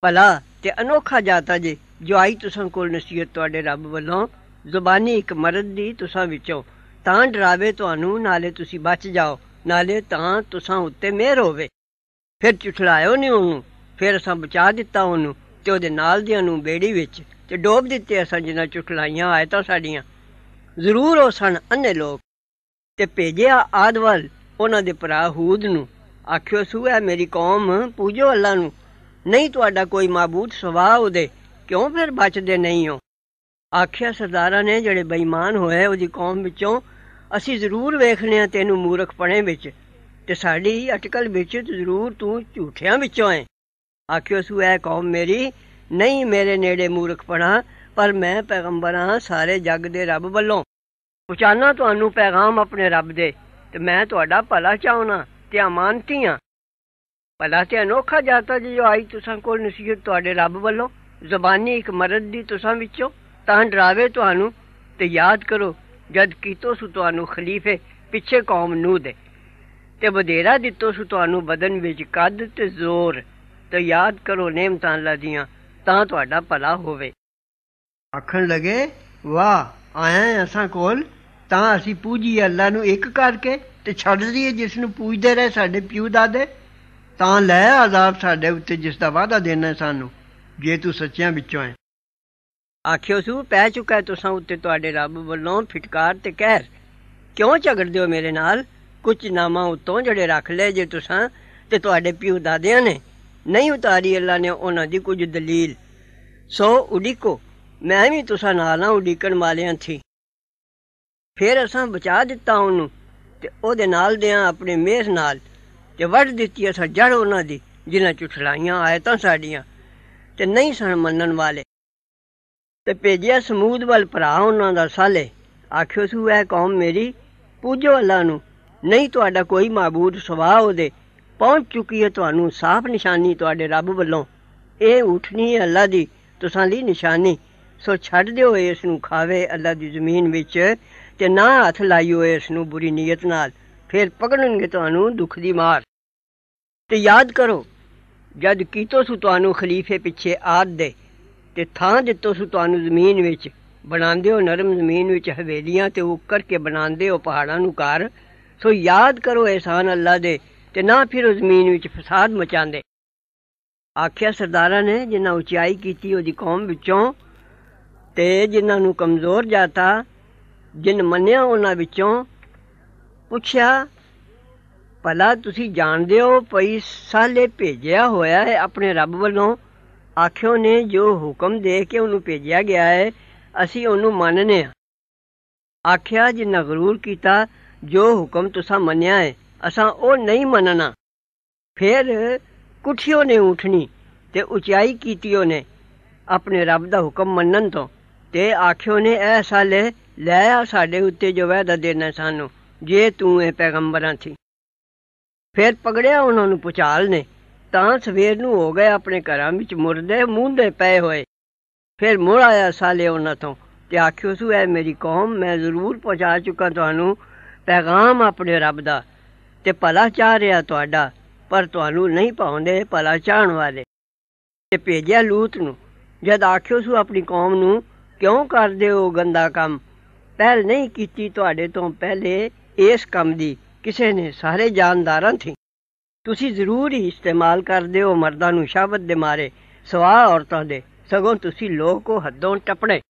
ਭਲਾ ਤੇ ਅਨੋਖਾ ਜਾਤਾ ਜੇ ਜੋ ਆਈ ਤੁਸਾਂ ਕੋਲ ਨਸੀਹਤ ਤੁਹਾਡੇ ਰੱਬ ਵੱਲੋਂ ਜ਼ੁਬਾਨੀ ਇੱਕ ਮਰਦ ਦੀ ਤੁਸਾਂ ਵਿੱਚੋਂ ਤਾਂ ਡਰਾਵੇ ਤੁਹਾਨੂੰ ਨਾਲੇ ਤੁਸੀਂ ਬਚ ਜਾਓ ਨਾਲੇ ਤਾਂ ਤੁਸਾਂ ਉੱਤੇ ਮਿਹਰ ਹੋਵੇ ਫਿਰ ਚੁਠਲਾਇਓ ਨਹੀਂ ਉਹਨੂੰ ਫਿਰ ਅਸਾਂ ਬਚਾ ਦਿੱਤਾ ਉਹਨੂੰ ਤੇ ਉਹਦੇ ਨਾਲ ਦਿਆਂ ਨੂੰ ਬੇੜੀ ਵਿੱਚ ਤੇ ਡੋਬ ਦਿੱਤੇ ਅਸਾਂ ਜਿਨ੍ਹਾਂ ਚੁਠਲਾਈਆਂ ਆਇਤਾਂ ਸਾਡੀਆਂ ਜ਼ਰੂਰ ਉਹ ਸਣ ਅੰਨੇ ਲੋਕ ਤੇ ਭੇਜਿਆ ਆਦਵਲ ਉਹਨਾਂ ਦੇ ਭਰਾ ਹੂਦ ਨੂੰ ਆਖਿਓ ਸੁਹਾ ਹੈ ਮੇਰੀ ਕੌਮ ਪੂਜੋ ਅੱਲਾ ਨੂੰ ਨਹੀਂ ਤੁਹਾਡਾ ਕੋਈ ਮਾਬੂਦ ਸਵਾ ਉਹਦੇ ਕਿਉਂ ਫਿਰ ਬਚਦੇ ਨਹੀਂ ਹੋ ਆਖਿਆ ਸਰਦਾਰਾਂ ਨੇ ਜਿਹੜੇ ਬੇਈਮਾਨ ਹੋਏ ਉਹਦੀ ਕੌਮ ਵਿੱਚੋਂ ਅਸੀਂ ਜ਼ਰੂਰ ਵੇਖਨੇ ਆ ਤੈਨੂੰ ਮੂਰਖ ਪਣੇ ਵਿੱਚ ਤੇ ਸਾਡੀ ਅਟਕਲ ਵਿੱਚ ਜ਼ਰੂਰ ਤੂੰ ਝੂਠਿਆਂ ਵਿੱਚੋਂ ਹੈ ਆਖਿਓ ਸੂ ਐ ਕੌਮ ਮੇਰੀ ਨਹੀਂ ਮੇਰੇ ਨੇੜੇ ਮੂਰਖ ਪਣਾ ਪਰ ਮੈਂ ਪੈਗੰਬਰਾਂ ਸਾਰੇ ਜੱਗ ਦੇ ਰੱਬ ਵੱਲੋਂ ਪਹੁੰਚਾਣਾ ਤੁਹਾਨੂੰ ਪੈਗਾਮ ਆਪਣੇ ਰੱਬ ਦੇ ਤੇ ਮੈਂ ਤੁਹਾਡਾ ਭਲਾ ਚਾਹਣਾ ਤੇ ਆਮਾਨਤੀਆਂ ਭਲਾ ਤੇ ਅਨੋਖਾ ਜਾਤਾ ਜੀ ਜੋ ਆਈ ਤੁਸਾਂ ਕੋਲ ਨਸੀਹਤ ਤੁਹਾਡੇ ਰੱਬ ਵੱਲੋਂ ਜ਼ਬਾਨੀ ਇੱਕ ਮਰਦ ਦੀ ਤੁਸਾਂ ਵਿੱਚੋਂ ਤਾਂ ਡਰਾਵੇ ਤੁਹਾਨੂੰ ਤੇ ਯਾਦ ਕਰੋ ਜਦ ਕੀਤੋ ਸੁ ਤੁਹਾਨੂੰ ਖਲੀਫੇ ਪਿੱਛੇ ਕੌਮ ਨੂੰ ਦੇ ਤੇ ਬਦੇਰਾ ਦਿੱਤੋ ਸੁ ਤੁਹਾਨੂੰ ਬਦਨ ਵਿੱਚ ਕੱਦ ਤੇ ਜ਼ੋਰ ਤੇ ਯਾਦ ਕਰੋ ਨੇਮਤਾਂ ਅੱਲਾ ਦੀਆਂ ਤਾਂ ਤੁਹਾਡਾ ਭਲਾ ਹੋਵੇ ਆਖਣ ਲਗੇ ਵਾਹ ਆਇਆ ਅਸਾਂ ਕੋਲ ਤਾਂ ਅਸੀਂ ਪੂਜੀ ਅੱਲਾ ਨੂੰ ਇੱਕ ਕਰਕੇ ਤੇ ਛੱਡ ਦਈਏ ਜਿਸ ਨੂੰ ਪੂਜਦੇ ਰਹੇ ਸਾਡੇ ਪਿਓ ਦਾਦੇ ਤਾਂ ਲੈ ਆਜ਼ਾਬ ਸਾਡੇ ਉੱਤੇ ਜਿਸ ਦਾ ਵਾਅਦਾ ਦੇਣਾ ਹੈ ਸਾਨੂੰ ਜੇ ਤੂੰ ਸੱਚਿਆਂ ਵਿੱਚੋਂ ਹੈ ਆਖਿਓ ਸੁ ਪੈ ਚੁੱਕਾ ਤੁਸਾਂ ਉੱਤੇ ਤੁਹਾਡੇ ਰੱਬ ਵੱਲੋਂ ਫਟਕਾਰ ਤੇ ਕਹਿਰ ਕਿਉਂ ਝਗੜਦੇ ਹੋ ਮੇਰੇ ਨਾਲ ਕੁਝ ਨਾਮਾਂ ਉਤੋਂ ਜਿਹੜੇ ਰੱਖ ਲਏ ਜੇ ਤੁਸਾਂ ਤੇ ਤੁਹਾਡੇ ਪਿਓ ਦਾਦਿਆਂ ਨੇ ਨਹੀਂ ਉਤਾਰੀ ਅੱਲਾ ਨੇ ਉਹਨਾਂ ਦੀ ਕੁਝ ਦਲੀਲ ਸੋ ਉਡੀਕੋ ਮੈਂ ਵੀ ਤੁਸਾਂ ਨਾਲ ਨਾ ਉਡੀਕਣ ਵਾਲਿਆਂ ਥੀ ਫਿਰ ਅਸਾਂ ਬਚਾ ਦਿੱਤਾ ਉਹਨੂੰ ਤੇ ਉਹਦੇ ਨਾਲ ਦਿਆਂ ਆਪਣੇ ਮੇਸ ਨਾਲ ਤੇ ਵੱਢ ਦਿੱਤੀ ਅਸਾਂ ਜੜ ਉਹਨਾਂ ਦੀ ਜਿਨ੍ਹਾਂ ਚੁਠਲਾਈਆਂ ਆਇਤਾਂ ਸਾਡੀਆਂ ਤੇ ਨਹੀਂ ਸਣ ਮੰਨਣ ਵਾਲੇ ਤੇ ਭੇਜਿਆ ਸਮੂਦ ਵੱਲ ਭਰਾ ਉਹਨਾਂ ਦਾ ਸਾਲੇ ਆਖਿਓ ਸੂ ਇਹ ਕੌਮ ਮੇਰੀ ਪੂਜੋ ਅੱਲਾ ਨੂੰ ਨਹੀਂ ਤੁਹਾਡਾ ਕੋਈ ਮਾਬੂਦ ਸਵਾ ਉਹਦੇ ਪਹੁੰਚ ਚੁੱਕੀ ਹੈ ਤੁਹਾਨੂੰ ਸਾਫ਼ ਨਿਸ਼ਾਨੀ ਤੁਹਾਡੇ ਰੱਬ ਵੱਲੋਂ ਇਹ ਉਠਣੀ ਹੈ ਅੱਲਾ ਦੀ ਤੁਸਾਂ ਲਈ ਨਿਸ਼ਾਨੀ ਸੋ ਛੱਡ ਦਿਓ ਇਸ ਨੂੰ ਖਾਵੇ ਅੱਲਾ ਦੀ ਜ਼ਮੀਨ ਵਿੱਚ ਤੇ ਨਾ ਹੱਥ ਲਾਈਓ ਇਸ ਨੂੰ ਬੁਰੀ ਨੀਅਤ ਨਾਲ ਫਿਰ ਪਕੜਨਗੇ ਤੁਹਾਨੂੰ ਦੁੱਖ ਦੀ ਮਾਰ ਤੇ ਯਾਦ ਕਰੋ ਜਦ ਕੀਤੋ ਸੁ ਤੁਹਾਨੂੰ ਖਲੀਫੇ ਪਿੱਛੇ ਆਦ ਦੇ ਤੇ ਥਾਂ ਦਿੱਤੋ ਸੁ ਤੁਹਾਨੂੰ ਜ਼ਮੀਨ ਵਿੱਚ ਬਣਾਉਂਦੇ ਹੋ ਨਰਮ ਜ਼ਮੀਨ ਵਿੱਚ ਹਵੇਲੀਆਂ ਤੇ ਉੱਕਰ ਕੇ ਬਣਾਉਂਦੇ ਹੋ ਪਹਾੜਾਂ ਨੂੰ ਘਰ ਸੋ ਯਾਦ ਕਰੋ ਇਹਸਾਨ ਅੱਲਾ ਦੇ ਤੇ ਨਾ ਫਿਰ ਜ਼ਮੀਨ ਵਿੱਚ ਫਸਾਦ ਮਚਾਉਂਦੇ ਆਖਿਆ ਸਰਦਾਰਾਂ ਨੇ ਜਿਨ੍ਹਾਂ ਉਚਾਈ ਕੀਤੀ ਉਹਦੀ ਕੌਮ ਵਿੱਚੋਂ ਤੇ ਜਿਨ੍ਹਾਂ ਨੂੰ ਕਮਜ਼ੋਰ ਜਾਤਾ ਜਿਨ ਮੰਨਿਆ ਉਹਨਾਂ ਵਿੱਚੋਂ ਪੁੱਛਿਆ ਭਲਾ ਤੁਸੀਂ ਜਾਣਦੇ ਹੋ ਪਈ ਸਾਲੇ ਭੇਜਿਆ ਹੋਇਆ ਹੈ ਆਪਣੇ ਰੱਬ ਵੱਲੋਂ ਆਖਿਓ ਨੇ ਜੋ ਹੁਕਮ ਦੇ ਕੇ ਉਹਨੂੰ ਭੇਜਿਆ ਗਿਆ ਹੈ ਅਸੀਂ ਉਹਨੂੰ ਮੰਨਨੇ ਆ ਆਖਿਆ ਜਿੰਨਾ ਗਰੂਰ ਕੀਤਾ ਜੋ ਹੁਕਮ ਤੁਸੀਂ ਮੰਨਿਆ ਹੈ ਅਸਾਂ ਉਹ ਨਹੀਂ ਮੰਨਣਾ ਫਿਰ ਕੁਠਿਓ ਨੇ ਉਠਣੀ ਤੇ ਉਚਾਈ ਕੀਤੀ ਉਹਨੇ ਆਪਣੇ ਰੱਬ ਦਾ ਹੁਕਮ ਮੰਨਣ ਤੋਂ ਤੇ ਆਖਿਓ ਨੇ ਇਹ ਸਾਲੇ ਲੈ ਆ ਸਾਡੇ ਉੱਤੇ ਜੋ ਵਾਅਦਾ ਦੇਣਾ ਸਾਨੂੰ ਜੇ ਤੂੰ ਇਹ ਪੈਗੰਬਰਾਂ ਸੀ ਫਿਰ ਪਗੜਿਆ ਉਹਨਾਂ ਨੂੰ ਪੁਚਾਲ ਨੇ ਤਾਂ ਸਵੇਰ ਨੂੰ ਹੋ ਗਏ ਆਪਣੇ ਘਰਾਂ ਵਿੱਚ ਮੁਰਦੇ ਮੂੰਦੇ ਪਏ ਹੋਏ ਫਿਰ ਮੁੜ ਆਇਆ ਸਾਲੇ ਉਹਨਾਂ ਤੋਂ ਤੇ ਆਖਿਓ ਸੁ ਐ ਮੇਰੀ ਕੌਮ ਮੈਂ ਜ਼ਰੂਰ ਪਹੁੰਚਾ ਚੁੱਕਾ ਤੁਹਾਨੂੰ ਪੈਗਾਮ ਆਪਣੇ ਰੱਬ ਦਾ ਤੇ ਭਲਾ ਚਾਹ ਰਿਹਾ ਤੁਹਾਡਾ ਪਰ ਤੁਹਾਨੂੰ ਨਹੀਂ ਪਾਉਂਦੇ ਭਲਾ ਚਾਹਣ ਵਾਲੇ ਤੇ ਭੇਜਿਆ ਲੂਤ ਨੂੰ ਜਦ ਆਖਿਓ ਸੁ ਆਪਣੀ ਕੌਮ ਨੂੰ ਕਿਉਂ ਕਰਦੇ ਹੋ ਗੰਦਾ ਕੰਮ ਪਹਿਲ ਨਹੀਂ ਕੀਤੀ ਤੁਹਾਡੇ ਤੋਂ ਪਹਿਲੇ ਇਸ ਕੰਮ ਦੀ ਕਿਸੇ ਨੇ ਸਾਰੇ ਜਾਨਦਾਰਾਂ ਥੀ ਤੁਸੀਂ ਜ਼ਰੂਰ ਹੀ ਇਸਤੇਮਾਲ ਕਰਦੇ ਹੋ ਮਰਦਾਂ ਨੂੰ ਸ਼ਾਬਤ ਦੇ ਮਾਰੇ ਸਵਾ ਔਰਤਾਂ ਦੇ ਸਗੋਂ ਤੁਸੀਂ ਲੋਕ ਕੋ ਹੱਦੋਂ ਟਪੜੇ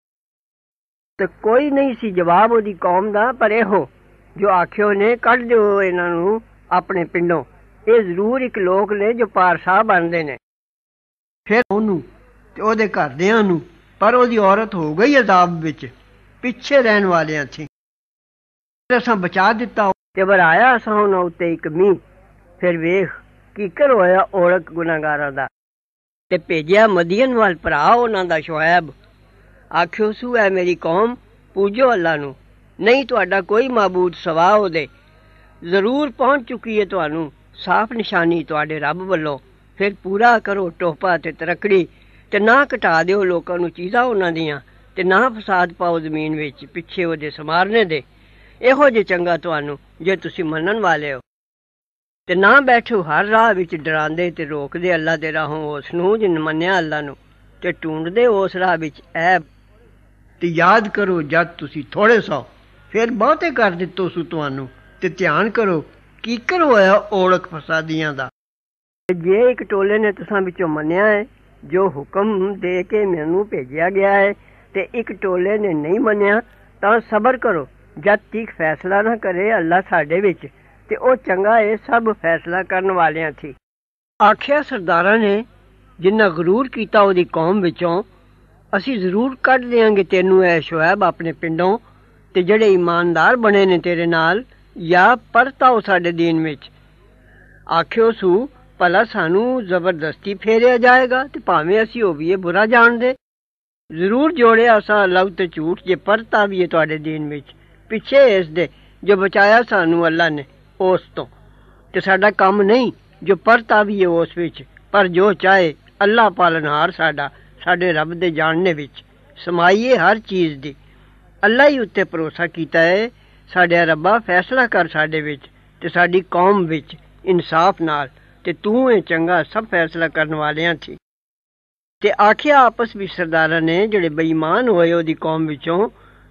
ਤੇ ਕੋਈ ਨਹੀਂ ਸੀ ਜਵਾਬ ਉਹਦੀ ਕੌਮ ਦਾ ਪਰ ਇਹੋ ਜੋ ਆਖਿਓ ਨੇ ਕੱਢ ਦਿਓ ਇਹਨਾਂ ਨੂੰ ਆਪਣੇ ਪਿੰਡੋਂ ਇਹ ਜ਼ਰੂਰ ਇੱਕ ਲੋਕ ਨੇ ਜੋ ਪਾਰਸ਼ਾ ਬਣਦੇ ਨੇ ਫਿਰ ਉਹਨੂੰ ਤੇ ਉਹਦੇ ਘਰਦਿਆਂ ਨੂੰ ਪਰ ਉਹਦੀ ਔਰਤ ਹੋ ਗਈ ਅਜ਼ਾਬ ਵਿੱਚ ਪਿੱਛੇ ਰਹਿਣ ਵਾਲਿਆਂ ਥੀ ਅਸਾਂ ਬਚਾ ਦਿੱਤਾ ਤੇ ਬਰਾਇਆ ਅਸਾਂ ਉਹਨਾਂ ਉੱਤੇ ਇੱਕ ਮੀ ਫਿਰ ਵੇਖ ਕੀ ਕਰ ਹੋਇਆ ਔੜਕ ਗੁਨਾਹਗਾਰਾਂ ਦਾ ਤੇ ਭੇਜਿਆ ਮਦੀਨ ਵਾਲ ਭਰਾ ਉਹਨਾਂ ਦਾ ਸ਼ੁਐਬ ਆਖਿਓ ਸੁ ਐ ਮੇਰੀ ਕੌਮ ਪੂਜੋ ਅੱਲਾ ਨੂੰ ਨਹੀਂ ਤੁਹਾਡਾ ਕੋਈ ਮਾਬੂਦ ਸਵਾ ਉਹਦੇ ਜ਼ਰੂਰ ਪਹੁੰਚ ਚੁੱਕੀ ਹੈ ਤੁਹਾਨੂੰ ਸਾਫ਼ ਨਿਸ਼ਾਨੀ ਤੁਹਾਡੇ ਰੱਬ ਵੱਲੋਂ ਫਿਰ ਪੂਰਾ ਕਰੋ ਟੋਪਾ ਤੇ ਤਰਕੜੀ ਤੇ ਨਾ ਘਟਾ ਦਿਓ ਲੋਕਾਂ ਨੂੰ ਚੀਜ਼ਾਂ ਉਹਨਾਂ ਦੀਆਂ ਤੇ ਨਾ ਫਸਾਦ ਪਾਓ ਜ਼ਮੀਨ ਵਿੱਚ ਪਿੱਛੇ ਉਹਦੇ ਸਮਾਰਨੇ ਦੇ ਇਹੋ ਜੇ ਚੰਗਾ ਤੁਹਾਨੂੰ ਜੇ ਤੁਸੀਂ ਮੰਨਣ ਵਾਲੇ ਹੋ ਤੇ ਨਾ ਬੈਠੋ ਹਰ ਰਾਹ ਵਿੱਚ ਡਰਾਉਂਦੇ ਤੇ ਰੋਕਦੇ ਅੱਲਾ ਦੇ ਰਾਹੋਂ ਉਸ ਨੂੰ ਜਿਨ ਮੰਨਿਆ ਅੱਲਾ ਨੂੰ ਤੇ ਟੁੰਡਦੇ ਉਸ ਰਾਹ ਵਿੱਚ ਐਬ ਤੇ ਯਾਦ ਕਰੋ ਜਦ ਤੁਸੀਂ ਥੋੜੇ ਸੋ ਫਿਰ ਬਹੁਤੇ ਕਰ ਦਿੱਤੋ ਸੁ ਤੁਹਾਨੂੰ ਤੇ ਧਿਆਨ ਕਰੋ ਕੀ ਕਰ ਹੋਇਆ ਔੜਕ ਫਸਾਦੀਆਂ ਦਾ ਜੇ ਇੱਕ ਟੋਲੇ ਨੇ ਤੁਸਾਂ ਵਿੱਚੋਂ ਮੰਨਿਆ ਹੈ ਜੋ ਹੁਕਮ ਦੇ ਕੇ ਮੈਨੂੰ ਭੇਜਿਆ ਗਿਆ ਹੈ ਤੇ ਇੱਕ ਟੋਲੇ ਨੇ ਨਹੀਂ ਮੰਨਿਆ ਤਾਂ ਸਬਰ ਕਰੋ ਜਦ ਤੀਕ ਫੈਸਲਾ ਨਾ ਕਰੇ ਅੱਲਾ ਸਾਡੇ ਵਿੱਚ ਤੇ ਉਹ ਚੰਗਾ ਏ ਸਭ ਫੈਸਲਾ ਕਰਨ ਵਾਲਿਆਂ ਥੀ ਆਖਿਆ ਸਰਦਾਰਾਂ ਨੇ ਜਿੰਨਾ ਗਰੂਰ ਕੀਤਾ ਉਹਦੀ ਕੌਮ ਵਿੱਚੋਂ ਅਸੀਂ ਜ਼ਰੂਰ ਕੱਢ ਦੇਾਂਗੇ ਤੈਨੂੰ ਐ ਸ਼ੁਐਬ ਆਪਣੇ ਪਿੰਡੋਂ ਤੇ ਜਿਹੜੇ ਇਮਾਨਦਾਰ ਬਣੇ ਨੇ ਤੇਰੇ ਨਾਲ ਜਾਂ ਪਰਤਾਓ ਸਾਡੇ ਦੀਨ ਵਿੱਚ ਆਖਿਓ ਸੂ ਪਲਾ ਸਾਨੂੰ ਜ਼ਬਰਦਸਤੀ ਫੇਰਿਆ ਜਾਏਗਾ ਤੇ ਭਾਵੇਂ ਅਸੀਂ ਉਹ ਵੀ ਇਹ ਬੁਰਾ ਜਾਣਦੇ ਜ਼ਰੂਰ ਜੋੜਿਆ ਸਾ ਲਵ ਤੇ ਝੂਠ ਜੇ ਪਰਤਾ ਵੀ ਇਹ ਤੁਹਾਡੇ ਦੀਨ ਵਿੱਚ ਪਿੱਛੇ ਇਸ ਦੇ ਜੋ ਬਚਾਇਆ ਸਾਨੂੰ ਅੱਲਾ ਨੇ ਉਸ ਤੋਂ ਤੇ ਸਾਡਾ ਕੰਮ ਨਹੀਂ ਜੋ ਪਰਤਾ ਵੀ ਹੈ ਉਸ ਵਿੱਚ ਪਰ ਜੋ ਚਾਹੇ ਅੱਲਾ ਪਾਲਨਹਾਰ ਸਾਡਾ ਸਾਡੇ ਰੱਬ ਦੇ ਜਾਣਨੇ ਵਿੱਚ ਸਮਾਈਏ ਹਰ ਚੀਜ਼ ਦੀ ਅੱਲਾ ਹੀ ਉੱਤੇ ਭਰੋਸਾ ਕੀਤਾ ਹੈ ਸਾਡੇ ਰੱਬਾ ਫੈਸਲਾ ਕਰ ਸਾਡੇ ਵਿੱਚ ਤੇ ਸਾਡੀ ਕੌਮ ਵਿੱਚ ਇਨਸਾਫ ਨਾਲ ਤੇ ਤੂੰ ਹੀ ਚੰਗਾ ਸਭ ਫੈਸਲਾ ਕਰਨ ਵਾਲਿਆਂ ਠੀਕ ਤੇ ਆਖਿਆ ਆਪਸ ਵਿੱਚ ਸਰਦਾਰਾਂ ਨੇ ਜਿਹੜੇ ਬੇਈਮਾਨ ਹੋਏ ਉਹਦੀ ਕੌਮ ਵਿੱਚੋਂ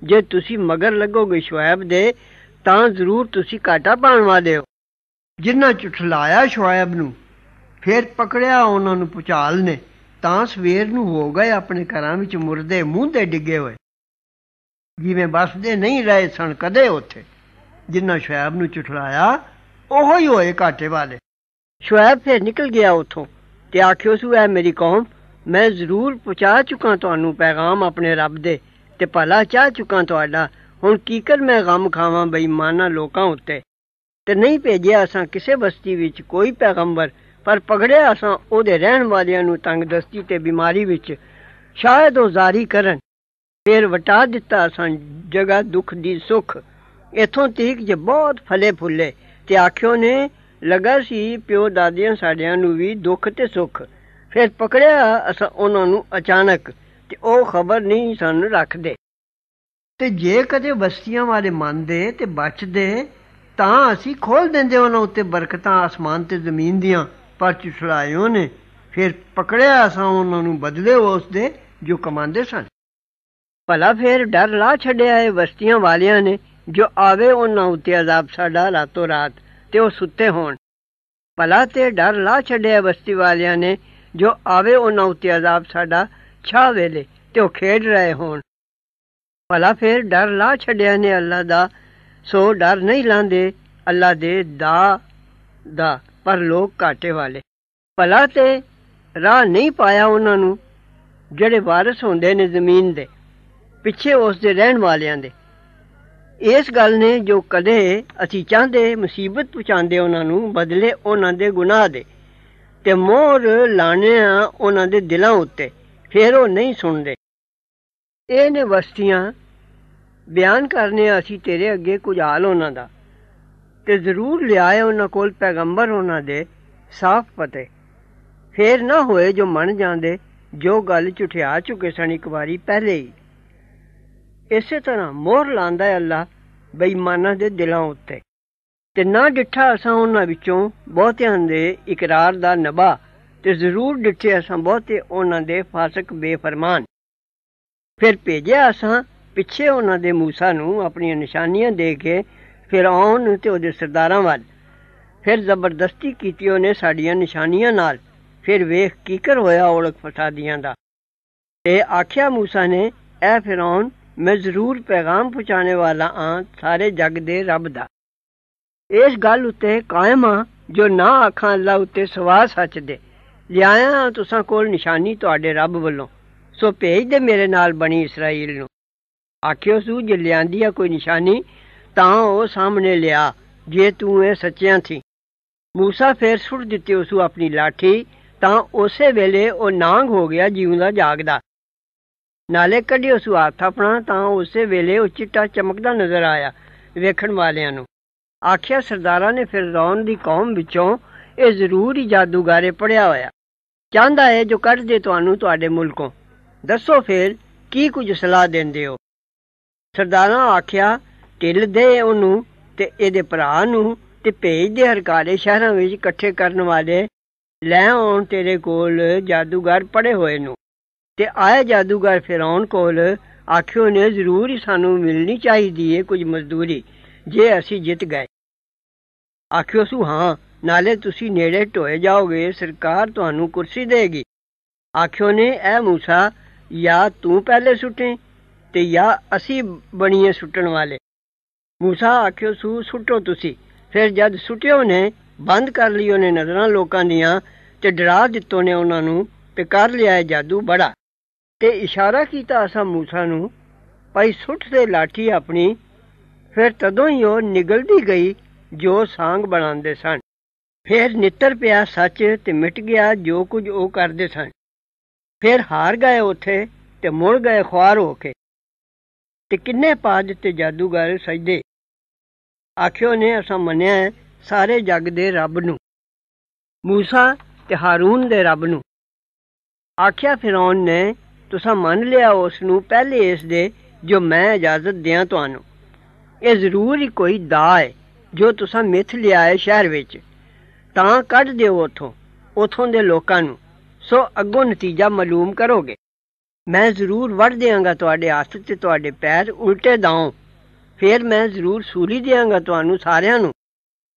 ਜੇ ਤੁਸੀਂ ਮਗਰ ਲੱਗੋਗੇ ਸ਼ੁਆਇਬ ਦੇ ਤਾਂ ਜ਼ਰੂਰ ਤੁਸੀਂ ਕਾਟਾ ਪਾਣ ਵਾਲੇ ਹੋ ਜਿਨ੍ਹਾਂ ਚੁਠਲਾਇਆ ਸ਼ੁਆਇਬ ਨੂੰ ਫੇਰ ਪਕੜਿਆ ਉਹਨਾਂ ਨੂੰ ਪੁਚਾਲ ਨੇ ਤਾਂ ਸਵੇਰ ਨੂੰ ਹੋ ਗਏ ਆਪਣੇ ਘਰਾਂ ਵਿੱਚ ਮੁਰਦੇ ਮੂੰਹ ਡਿੱਗੇ ਹੋਏ ਜਿਵੇਂ ਬਸਦੇ ਨਹੀਂ ਰਹੇ ਸਣ ਕਦੇ ਉੱਥੇ ਜਿੰਨਾ ਸ਼ੁਆਇਬ ਨੂੰ ਚੁਠਲਾਇਆ ਉਹ ਹੀ ਹੋਏ ਕਾਟੇ ਵਾਲੇ ਸ਼ੁਆਇਬ ਫੇਰ ਨਿਕਲ ਗਿਆ ਉਥੋਂ ਤੇ ਆਖਿਓ ਸੁ ਐ ਮੇਰੀ ਕੌਮ ਮੈਂ ਜ਼ਰੂਰ ਪਹੁੰਚਾ ਚੁੱਕਾ ਤੁਹਾਨੂੰ ਪੈਗਾਮ ਆਪਣੇ ਰੱਬ ਦੇ ਤੇ ਭਲਾ ਚਾਹ ਚੁੱਕਾ ਤੁਹਾਡਾ ਹੁਣ ਕੀ ਕਰ ਮੈਂ ਗਮ ਖਾਵਾਂ ਬੇਈਮਾਨਾ ਲੋਕਾਂ ਉੱਤੇ ਤੇ ਨਹੀਂ ਭੇਜਿਆ ਅਸਾਂ ਕਿਸੇ ਬਸਤੀ ਵਿੱਚ ਕੋਈ ਪੈਗੰਬਰ ਪਰ ਪਕੜਿਆ ਅਸਾਂ ਉਹਦੇ ਰਹਿਣ ਵਾਲਿਆਂ ਨੂੰ ਤੰਗਦਸਤੀ ਤੇ ਬਿਮਾਰੀ ਵਿੱਚ ਸ਼ਾਇਦ ਉਹ ਜ਼ਾਰੀ ਕਰਨ ਫੇਰ ਵਟਾ ਦਿੱਤਾ ਅਸਾਂ ਜਗਾ ਦੁੱਖ ਦੀ ਸੁਖ ਇਥੋਂ ਤੀਕ ਜੇ ਬਹੁਤ ਫਲੇ ਫੁੱਲੇ ਤੇ ਆਖਿਓ ਨੇ ਲਗਾ ਸੀ ਪਿਓ ਦਾਦੀਆਂ ਸਾਡਿਆਂ ਨੂੰ ਵੀ ਦੁੱਖ ਤੇ ਸੁਖ ਫਿਰ ਪਕੜਿਆ ਅਸਾਂ ਉਹਨਾਂ ਨੂੰ ਅਚਾਨਕ ਉਹ ਖਬਰ ਨਹੀਂ ਸਾਨੂੰ ਰੱਖਦੇ ਤੇ ਜੇ ਕਦੇ ਬਸਤੀਆਂ ਵਾਲੇ ਮੰਨਦੇ ਤੇ ਬਚਦੇ ਤਾਂ ਅਸੀਂ ਖੋਲ ਦਿੰਦੇ ਉਹਨਾਂ ਉੱਤੇ ਬਰਕਤਾਂ ਆਸਮਾਨ ਤੇ ਜ਼ਮੀਨ ਦੀਆਂ ਪਰ ਚੁਸੜਾਇਓ ਉਹਨੇ ਫਿਰ ਪਕੜਿਆ ਅਸਾਂ ਉਹਨਾਂ ਨੂੰ ਬਦਲੇ ਉਸ ਦੇ ਜੋ ਕਮਾਂਦੇ ਸਨ ਭਲਾ ਫਿਰ ਡਰ ਲਾ ਛੱਡਿਆ ਹੈ ਬਸਤੀਆਂ ਵਾਲਿਆਂ ਨੇ ਜੋ ਆਵੇ ਉਹਨਾਂ ਉੱਤੇ ਅਜ਼ਾਬ ਸਾਡਾ ਰਾਤੋ ਰਾਤ ਤੇ ਉਹ ਸੁੱਤੇ ਹੋਣ ਭਲਾ ਤੇ ਡਰ ਲਾ ਛੱਡਿਆ ਬਸਤੀ ਵਾਲਿਆਂ ਨੇ ਜੋ ਆਵੇ ਉਹਨਾਂ ਉੱਤੇ ਅਜ਼ਾਬ ਸਾਡਾ ਇੱਛਾ ਵੇਲੇ ਤੇ ਉਹ ਖੇਡ ਰਹੇ ਹੋਣ ਭਲਾ ਫੇਰ ਡਰ ਲਾ ਛੱਡਿਆ ਨੇ ਅੱਲਾ ਦਾ ਸੋ ਡਰ ਨਹੀਂ ਲਾਂਦੇ ਅੱਲਾ ਦੇ ਦਾ ਦਾ ਪਰ ਲੋਕ ਘਾਟੇ ਵਾਲੇ ਭਲਾ ਤੇ ਰਾਹ ਨਹੀਂ ਪਾਇਆ ਉਹਨਾਂ ਨੂੰ ਜਿਹੜੇ ਵਾਰਿਸ ਹੁੰਦੇ ਨੇ ਜ਼ਮੀਨ ਦੇ ਪਿੱਛੇ ਉਸ ਦੇ ਰਹਿਣ ਵਾਲਿਆਂ ਦੇ ਇਸ ਗੱਲ ਨੇ ਜੋ ਕਦੇ ਅਸੀਂ ਚਾਹਦੇ ਮੁਸੀਬਤ ਪਹੁੰਚਾਉਂਦੇ ਉਹਨਾਂ ਨੂੰ ਬਦਲੇ ਉਹਨਾਂ ਦੇ ਗੁਨਾਹ ਦੇ ਤੇ ਮੋਹਰ ਲਾਣਿਆ ਉਹਨਾਂ ਦੇ ਦਿਲਾਂ ਉੱਤੇ ਫਿਰ ਉਹ ਨਹੀਂ ਸੁਣਦੇ ਇਹ ਨੇ ਵਸਤੀਆਂ ਬਿਆਨ ਕਰਨੇ ਅਸੀਂ ਤੇਰੇ ਅੱਗੇ ਕੁਝ ਹਾਲ ਉਹਨਾਂ ਦਾ ਤੇ ਜ਼ਰੂਰ ਲਿਆਏ ਉਹਨਾਂ ਕੋਲ ਪੈਗੰਬਰ ਉਹਨਾਂ ਦੇ ਸਾਫ਼ ਪਤੇ ਫੇਰ ਨਾ ਹੋਏ ਜੋ ਮੰਨ ਜਾਂਦੇ ਜੋ ਗੱਲ ਝੁਠਿਆ ਚੁਕੇ ਸਨ ਇੱਕ ਵਾਰੀ ਪਹਿਲੇ ਹੀ ਇਸੇ ਤਰ੍ਹਾਂ ਮੋਹਰ ਲਾਂਦਾ ਹੈ ਅੱਲਾ ਬੇਈਮਾਨਾਂ ਦੇ ਦਿਲਾਂ ਉੱਤੇ ਤੇ ਨਾ ਡਿੱਠਾ ਅਸਾਂ ਉਹਨਾਂ ਵਿੱਚੋਂ ਬਹੁਤਿਆਂ ਦੇ ਇਕਰਾਰ ਦਾ ਨਬਾ ਤੇ ਜ਼ਰੂਰ ਡਿੱਠੇ ਅਸਾਂ ਬਹੁਤੇ ਉਹਨਾਂ ਦੇ ਫਾਸਕ ਬੇਫਰਮਾਨ ਫਿਰ ਭੇਜਿਆ ਅਸਾਂ ਪਿੱਛੇ ਉਹਨਾਂ ਦੇ موسی ਨੂੰ ਆਪਣੀਆਂ ਨਿਸ਼ਾਨੀਆਂ ਦੇ ਕੇ ਫਿਰੌਨ ਤੇ ਉਹਦੇ ਸਰਦਾਰਾਂ ਵੱਲ ਫਿਰ ਜ਼ਬਰਦਸਤੀ ਕੀਤੀ ਉਹਨੇ ਸਾਡੀਆਂ ਨਿਸ਼ਾਨੀਆਂ ਨਾਲ ਫਿਰ ਵੇਖ ਕੀ ਕਰ ਹੋਇਆ ਔਲਖ ਫਸਾਦੀਆਂ ਦਾ ਤੇ ਆਖਿਆ موسی ਨੇ ਐ ਫਿਰੌਨ ਮੈਂ ਜ਼ਰੂਰ ਪੈਗਾਮ ਪਹੁੰਚਾਣੇ ਵਾਲਾ ਆ ਸਾਰੇ ਜੱਗ ਦੇ ਰੱਬ ਦਾ ਇਸ ਗੱਲ ਉੱਤੇ ਕਾਇਮ ਆ ਜੋ ਨਾ ਆਖਾਂ ਅੱਲਾ ਉੱਤੇ ਸਵਾ ਸੱਚ ਦੇ ਲਿਆਇਆ ਤੁਸਾਂ ਕੋਲ ਨਿਸ਼ਾਨੀ ਤੁਹਾਡੇ ਰੱਬ ਵੱਲੋਂ ਸੋ ਭੇਜ ਦੇ ਮੇਰੇ ਨਾਲ ਬਣੀ ਇਸرائیਲ ਨੂੰ ਆਖਿਓ ਸੂ ਜੇ ਲਿਆਂਦੀ ਆ ਕੋਈ ਨਿਸ਼ਾਨੀ ਤਾਂ ਉਹ ਸਾਹਮਣੇ ਲਿਆ ਜੇ ਤੂੰ ਇਹ ਸੱਚਿਆ ਥੀ موسی ਫੇਰ ਸੁੱਟ ਦਿੱਤੀ ਉਸੂ ਆਪਣੀ ਲਾਠੀ ਤਾਂ ਉਸੇ ਵੇਲੇ ਉਹ ਨਾਂਗ ਹੋ ਗਿਆ ਜੀਉਂਦਾ ਜਾਗਦਾ ਨਾਲੇ ਕੱਢਿਓ ਉਸ ਹੱਥ ਆਪਣਾ ਤਾਂ ਉਸੇ ਵੇਲੇ ਉਹ ਚਿੱਟਾ ਚਮਕਦਾ ਨਜ਼ਰ ਆਇਆ ਵੇਖਣ ਵਾਲਿਆਂ ਨੂੰ ਆਖਿਆ ਸਰਦਾਰਾਂ ਨੇ ਫਿਰ ਦੀ ਕੌਮ ਵਿੱਚੋਂ ਇਹ ਜ਼ਰੂਰ ਹੀ ਜਾਦੂਗਾਰੇ ਪੜਿਆ ਹੋਇਆ ਚਾਹੁੰਦਾ ਹੈ ਜੋ ਕੱਢ ਦੇ ਤੁਹਾਨੂੰ ਤੁਹਾਡੇ ਮੁਲਕੋਂ ਦੱਸੋ ਫਿਰ ਕੀ ਕੁਝ ਸਲਾਹ ਦਿੰਦੇ ਹੋ ਸਰਦਾਰਾਂ ਆਖਿਆ ਢਿੱਲ ਦੇ ਉਹਨੂੰ ਤੇ ਇਹਦੇ ਭਰਾ ਨੂੰ ਤੇ ਭੇਜ ਦੇ ਹਰਕਾਰੇ ਸ਼ਹਿਰਾਂ ਵਿੱਚ ਇਕੱਠੇ ਕਰਨ ਵਾਲੇ ਲੈ ਆਉਣ ਤੇਰੇ ਕੋਲ ਜਾਦੂਗਰ ਪੜੇ ਹੋਏ ਨੂੰ ਤੇ ਆਏ ਜਾਦੂਗਰ ਫਿਰੌਨ ਕੋਲ ਆਖਿਓ ਨੇ ਜ਼ਰੂਰ ਹੀ ਸਾਨੂੰ ਮਿਲਣੀ ਚਾਹੀਦੀ ਏ ਕੁਝ ਮਜ਼ਦੂਰੀ ਜੇ ਅਸੀਂ ਜਿੱਤ ਗਏ ਆਖਿਓ ਸੂ ਹਾਂ ਨਾਲੇ ਤੁਸੀਂ ਨੇੜੇ ਢੋਏ ਜਾਓਗੇ ਸਰਕਾਰ ਤੁਹਾਨੂੰ ਕੁਰਸੀ ਦੇਗੀ ਆਖਿਓ ਨੇ ਐ موسی ਜਾਂ ਤੂੰ ਪਹਿਲੇ ਸੁੱਟੇ ਤੇ ਜਾਂ ਅਸੀਂ ਬਣੀਏ ਸੁੱਟਣ ਵਾਲੇ موسی ਆਖਿਓ ਸੂ ਸੁੱਟੋ ਤੁਸੀਂ ਫਿਰ ਜਦ ਸੁੱਟਿਓ ਨੇ ਬੰਦ ਕਰ ਲਿਓ ਨੇ ਨਜ਼ਰਾਂ ਲੋਕਾਂ ਦੀਆਂ ਤੇ ਡਰਾ ਦਿੱਤੋ ਨੇ ਉਹਨਾਂ ਨੂੰ ਤੇ ਕਰ ਲਿਆ ਜਾਦੂ ਬੜਾ ਤੇ ਇਸ਼ਾਰਾ ਕੀਤਾ ਅਸਾਂ موسی ਨੂੰ ਭਾਈ ਸੁੱਟ ਦੇ ਲਾਠੀ ਆਪਣੀ ਫਿਰ ਤਦੋਂ ਹੀ ਉਹ ਨਿਗਲਦੀ ਗਈ ਜੋ ਸਾੰਗ ਬਣਾਉਂਦੇ ਸਨ ਫਿਰ ਨਿੱਤਰ ਪਿਆ ਸੱਚ ਤੇ ਮਿਟ ਗਿਆ ਜੋ ਕੁਝ ਉਹ ਕਰਦੇ ਸਨ ਫਿਰ ਹਾਰ ਗਏ ਉਥੇ ਤੇ ਮੁੜ ਗਏ ਖੁਆਰ ਹੋ ਕੇ ਤੇ ਕਿੰਨੇ ਪਾ ਦਿੱਤੇ ਜਾਦੂਗਰ ਸਜਦੇ ਆਖਿਓ ਨੇ ਅਸਾਂ ਮੰਨਿਆ ਸਾਰੇ ਜੱਗ ਦੇ ਰੱਬ ਨੂੰ موسی ਤੇ ਹਾਰੂਨ ਦੇ ਰੱਬ ਨੂੰ ਆਖਿਆ ਫਿਰੌਨ ਨੇ ਤੁਸੀਂ ਮੰਨ ਲਿਆ ਉਸ ਨੂੰ ਪਹਿਲੇ ਇਸ ਦੇ ਜੋ ਮੈਂ ਇਜਾਜ਼ਤ ਦਿਆਂ ਤੁਹਾਨੂੰ ਇਹ ਜ਼ਰੂਰ ਹੀ ਕੋਈ ਦਾ ਹੈ ਜੋ ਤੁਸੀਂ ਮਿੱਥ ਲਿਆ ਹੈ ਸ਼ਹਿਰ ਵਿੱਚ ਤਾਂ ਕੱਢ ਦਿਓ ਉਥੋਂ ਉਥੋਂ ਦੇ ਲੋਕਾਂ ਨੂੰ ਸੋ ਅੱਗੋਂ ਨਤੀਜਾ ਮਾਲੂਮ ਕਰੋਗੇ ਮੈਂ ਜ਼ਰੂਰ ਵੜ ਦੇਵਾਂਗਾ ਤੁਹਾਡੇ ਹੱਥ ਤੇ ਤੁਹਾਡੇ ਪੈਰ ਉਲਟੇ ਦਾਉ ਫਿਰ ਮੈਂ ਜ਼ਰੂਰ ਸੂਲੀ ਦੇਵਾਂਗਾ ਤੁਹਾਨੂੰ ਸਾਰਿਆਂ ਨੂੰ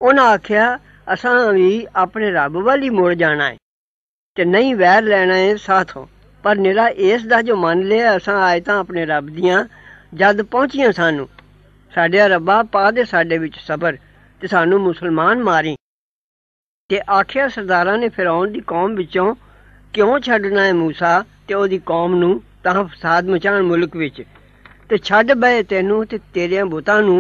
ਉਹਨਾਂ ਆਖਿਆ ਅਸਾਂ ਵੀ ਆਪਣੇ ਰੱਬ ਵਾਲੀ ਮੁੜ ਜਾਣਾ ਹੈ ਤੇ ਨਹੀਂ ਵੈਰ ਲੈਣਾ ਹੈ ਸਾਥੋਂ ਪਰ ਨਿਰਾ ਇਸ ਦਾ ਜੋ ਮੰਨ ਲਿਆ ਅਸਾਂ ਆਇਤਾਂ ਆਪਣੇ ਰੱਬ ਦੀਆਂ ਜਦ ਪਹੁੰਚੀਆਂ ਸਾਨੂੰ ਸਾਡੇ ਰੱਬਾ ਪਾ ਦੇ ਸਾਡੇ ਵਿੱਚ ਸਬਰ ਤੇ ਸਾਨੂੰ ਮੁਸਲਮਾਨ ਮਾਰੀ ਤੇ ਆਖਿਆ ਸਰਦਾਰਾਂ ਨੇ ਫਿਰੌਨ ਦੀ ਕੌਮ ਵਿੱਚੋਂ ਕਿਉਂ ਛੱਡਣਾ ਹੈ موسی ਤੇ ਉਹਦੀ ਕੌਮ ਨੂੰ ਤਾਂ ਫਸਾਦ ਮਚਾਣ ਮੁਲਕ ਵਿੱਚ ਤੇ ਛੱਡ ਬਏ ਤੈਨੂੰ ਤੇ ਤੇਰੇ ਬੁੱਤਾਂ ਨੂੰ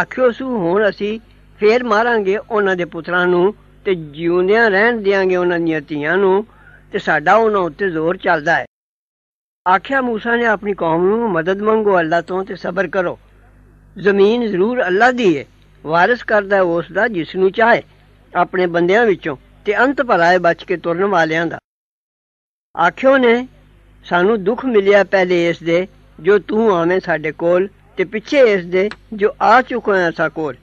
ਆਖਿਓ ਸੂ ਹੁਣ ਅਸੀਂ ਫੇਰ ਮਾਰਾਂਗੇ ਉਹਨਾਂ ਦੇ ਪੁੱਤਰਾਂ ਨੂੰ ਤੇ ਜਿਉਂਦਿਆਂ ਰਹਿਣ ਦਿਆਂਗੇ ਉਹਨਾਂ ਦੀਆਂ ਧੀਆਂ ਨੂੰ ਤੇ ਸਾਡਾ ਉਹਨਾਂ ਉੱਤੇ ਜ਼ੋਰ ਚੱਲਦਾ ਹੈ ਆਖਿਆ موسی ਨੇ ਆਪਣੀ ਕੌਮ ਨੂੰ ਮਦਦ ਮੰਗੋ ਅੱਲਾ ਤੋਂ ਤੇ ਸਬਰ ਕਰੋ ਜ਼ਮੀਨ ਜ਼ਰੂਰ ਅੱਲਾ ਦੀ ਹੈ ਵਾਰਿਸ ਕਰਦਾ ਉਸ ਦਾ ਜਿਸ ਨੂੰ ਚਾਹੇ ਆਪਣੇ ਬੰਦਿਆਂ ਵਿੱਚੋਂ ਤੇ ਅੰਤ ਭਲਾਏ ਬਚ ਕੇ ਤੁਰਨ ਵਾਲਿਆਂ ਦਾ ਆਖਿਓ ਨੇ ਸਾਨੂੰ ਦੁੱਖ ਮਿਲਿਆ ਪਹਿਲੇ ਇਸ ਦੇ ਜੋ ਤੂੰ ਆਵੇਂ ਸਾਡੇ ਕੋਲ ਤੇ ਪਿੱਛੇ ਇਸ ਦੇ ਜੋ ਆ ਚੁੱਕਾ ਹੈ ਸਾ ਕੋਲ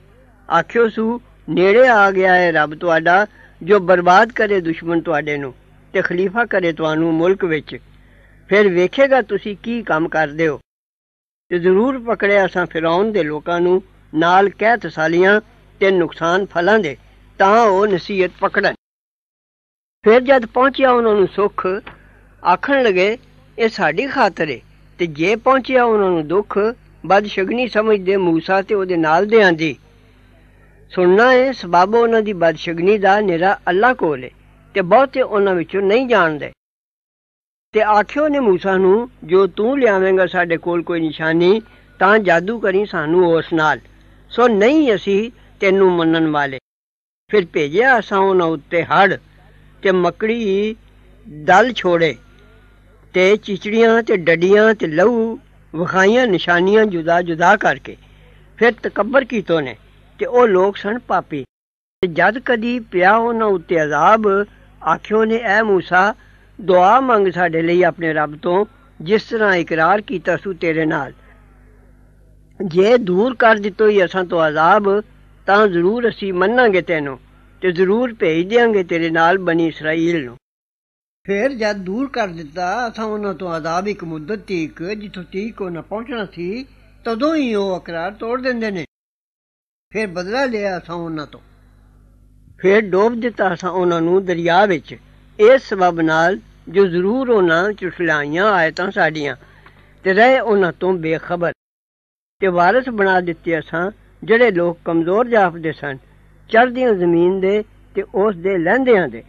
ਆਖਿਓ ਸੂ ਨੇੜੇ ਆ ਗਿਆ ਹੈ ਰੱਬ ਤੁਹਾਡਾ ਜੋ ਬਰਬਾਦ ਕਰੇ ਦੁਸ਼ਮਣ ਤੁਹਾਡੇ ਨੂੰ ਤੇ ਖਲੀਫਾ ਕਰੇ ਤੁਹਾਨੂੰ ਮੁਲਕ ਵਿੱਚ ਫਿਰ ਵੇਖੇਗਾ ਤੁਸੀਂ ਕੀ ਕੰਮ ਕਰਦੇ ਹੋ ਤੇ ਜ਼ਰੂਰ ਪਕੜਿਆ ਅਸਾਂ ਫਰਾਉਨ ਦੇ ਲੋਕਾਂ ਨੂੰ ਨਾਲ ਕਹਿ ਤਸਾਲੀਆਂ ਤੇ ਨੁਕਸਾਨ ਫਲਾਂ ਦੇ ਤਾਂ ਉਹ ਨਸੀਹਤ ਪਕੜਨ ਫਿਰ ਜਦ ਪਹੁੰਚਿਆ ਉਹਨਾਂ ਨੂੰ ਸੁੱਖ ਆਖਣ ਲਗੇ ਇਹ ਸਾਡੀ ਖਾਤਰ ਏ ਤੇ ਜੇ ਪਹੁੰਚਿਆ ਉਹਨਾਂ ਨੂੰ ਦੁੱਖ ਬਦਸ਼ਗਨੀ ਸਮਝਦੇ موسی ਤੇ ਉਹਦੇ ਨਾਲ ਦੇ ਆਂਦੀ ਸੁਣਨਾ ਏ ਸਬਾਬ ਉਹਨਾਂ ਦੀ ਬਦਸ਼ਗਨੀ ਦਾ ਨਿਹਰਾ ਅੱਲਾ ਕੋਲ ਹੈ ਤੇ ਬਹੁਤੇ ਉਹਨਾਂ ਵਿੱਚੋਂ ਨਹੀਂ ਜਾਣਦੇ ਤੇ ਆਖਿਓ ਨੇ موسی ਨੂੰ ਜੋ ਤੂੰ ਲਿਆਵੇਂਗਾ ਸਾਡੇ ਕੋਲ ਕੋਈ ਨਿਸ਼ਾਨੀ ਤਾਂ ਜਾਦੂ ਕਰੀ ਸਾਨੂੰ ਉਸ ਨਾਲ ਸੋ ਨਹੀਂ ਅਸੀਂ ਤੈਨੂੰ ਮੰਨਣ ਵਾਲੇ ਫਿਰ ਭੇਜਿਆ ਉਹਨਾਂ ਉੱਤੇ ਹੜ ਤੇ ਮੱਕੜੀ ਦਲ ਛੋੜੇ ਤੇ ਚਿਚੜੀਆਂ ਤੇ ਡੱਡੀਆਂ ਤੇ ਲਹੂ ਵਖਾਈਆਂ ਨਿਸ਼ਾਨੀਆਂ ਜੁਦਾ ਜੁਦਾ ਕਰਕੇ ਫਿਰ ਤਕਬਰ ਕੀਤੋ ਨੇ ਤੇ ਉਹ ਲੋਕ ਸਨ ਪਾਪੀ ਤੇ ਜਦ ਕਦੀ ਪਿਆ ਉਹਨਾਂ ਉੱਤੇ ਅਜ਼ਾਬ ਆਖਿਓ ਨੇ ਐ موسی ਦੁਆ ਮੰਗ ਸਾਡੇ ਲਈ ਆਪਣੇ ਰੱਬ ਤੋਂ ਜਿਸ ਤਰ੍ਹਾਂ ਇਕਰਾਰ ਕੀਤਾ ਸੂ ਤੇਰੇ ਨਾਲ ਜੇ ਦੂਰ ਕਰ ਦਿੱਤੋ ਹੀ ਅਸਾਂ ਤੋਂ ਅਜ਼ਾਬ ਤਾਂ ਜ਼ਰੂਰ ਅਸੀਂ ਮੰਨਾਂਗੇ ਤੈਨੂੰ ਤੇ ਜ਼ਰੂਰ ਭੇਜ ਦੇਾਂਗੇ ਤੇਰੇ ਨਾਲ ਬਣੀ ਇਸਰਾਇਲ ਨੂੰ ਫਿਰ ਜਦ ਦੂਰ ਕਰ ਦਿੱਤਾ ਅਸਾਂ ਉਹਨਾਂ ਤੋਂ ਆਜ਼ਾਬ ਇੱਕ ਮੁੱਦਤ ਤੀਕ ਜਿੱਥੋਂ ਤੀਕ ਉਹ ਨਾ ਪਹੁੰਚਣਾ ਸੀ ਤਦੋਂ ਹੀ ਉਹ ਅਕਰਾਰ ਤੋੜ ਦਿੰਦੇ ਨੇ ਫਿਰ ਬਦਲਾ ਲਿਆ ਅਸਾਂ ਉਹਨਾਂ ਤੋਂ ਫਿਰ ਡੋਬ ਦਿੱਤਾ ਅਸਾਂ ਉਹਨਾਂ ਨੂੰ ਦਰਿਆ ਵਿੱਚ ਇਸ ਸਬਬ ਨਾਲ ਜੋ ਜ਼ਰੂਰ ਉਹਨਾਂ ਚੁਸਲਾਈਆਂ ਆਇਤਾਂ ਸਾਡੀਆਂ ਤੇ ਰਹੇ ਉਹਨਾਂ ਤੋਂ ਬੇਖਬਰ ਤੇ ਵਾਰਿਸ ਬਣਾ ਦਿੱਤੇ ਅਸਾਂ ਜਿਹੜੇ ਲੋਕ ਕਮਜ਼ੋਰ ਜਾਪਦੇ ਸਨ ਚੜ੍ਹਦੀਆਂ ਜ਼ਮੀਨ ਦੇ ਤੇ ਉਸ ਦੇ ਲਹਿੰਦਿਆਂ ਦੇ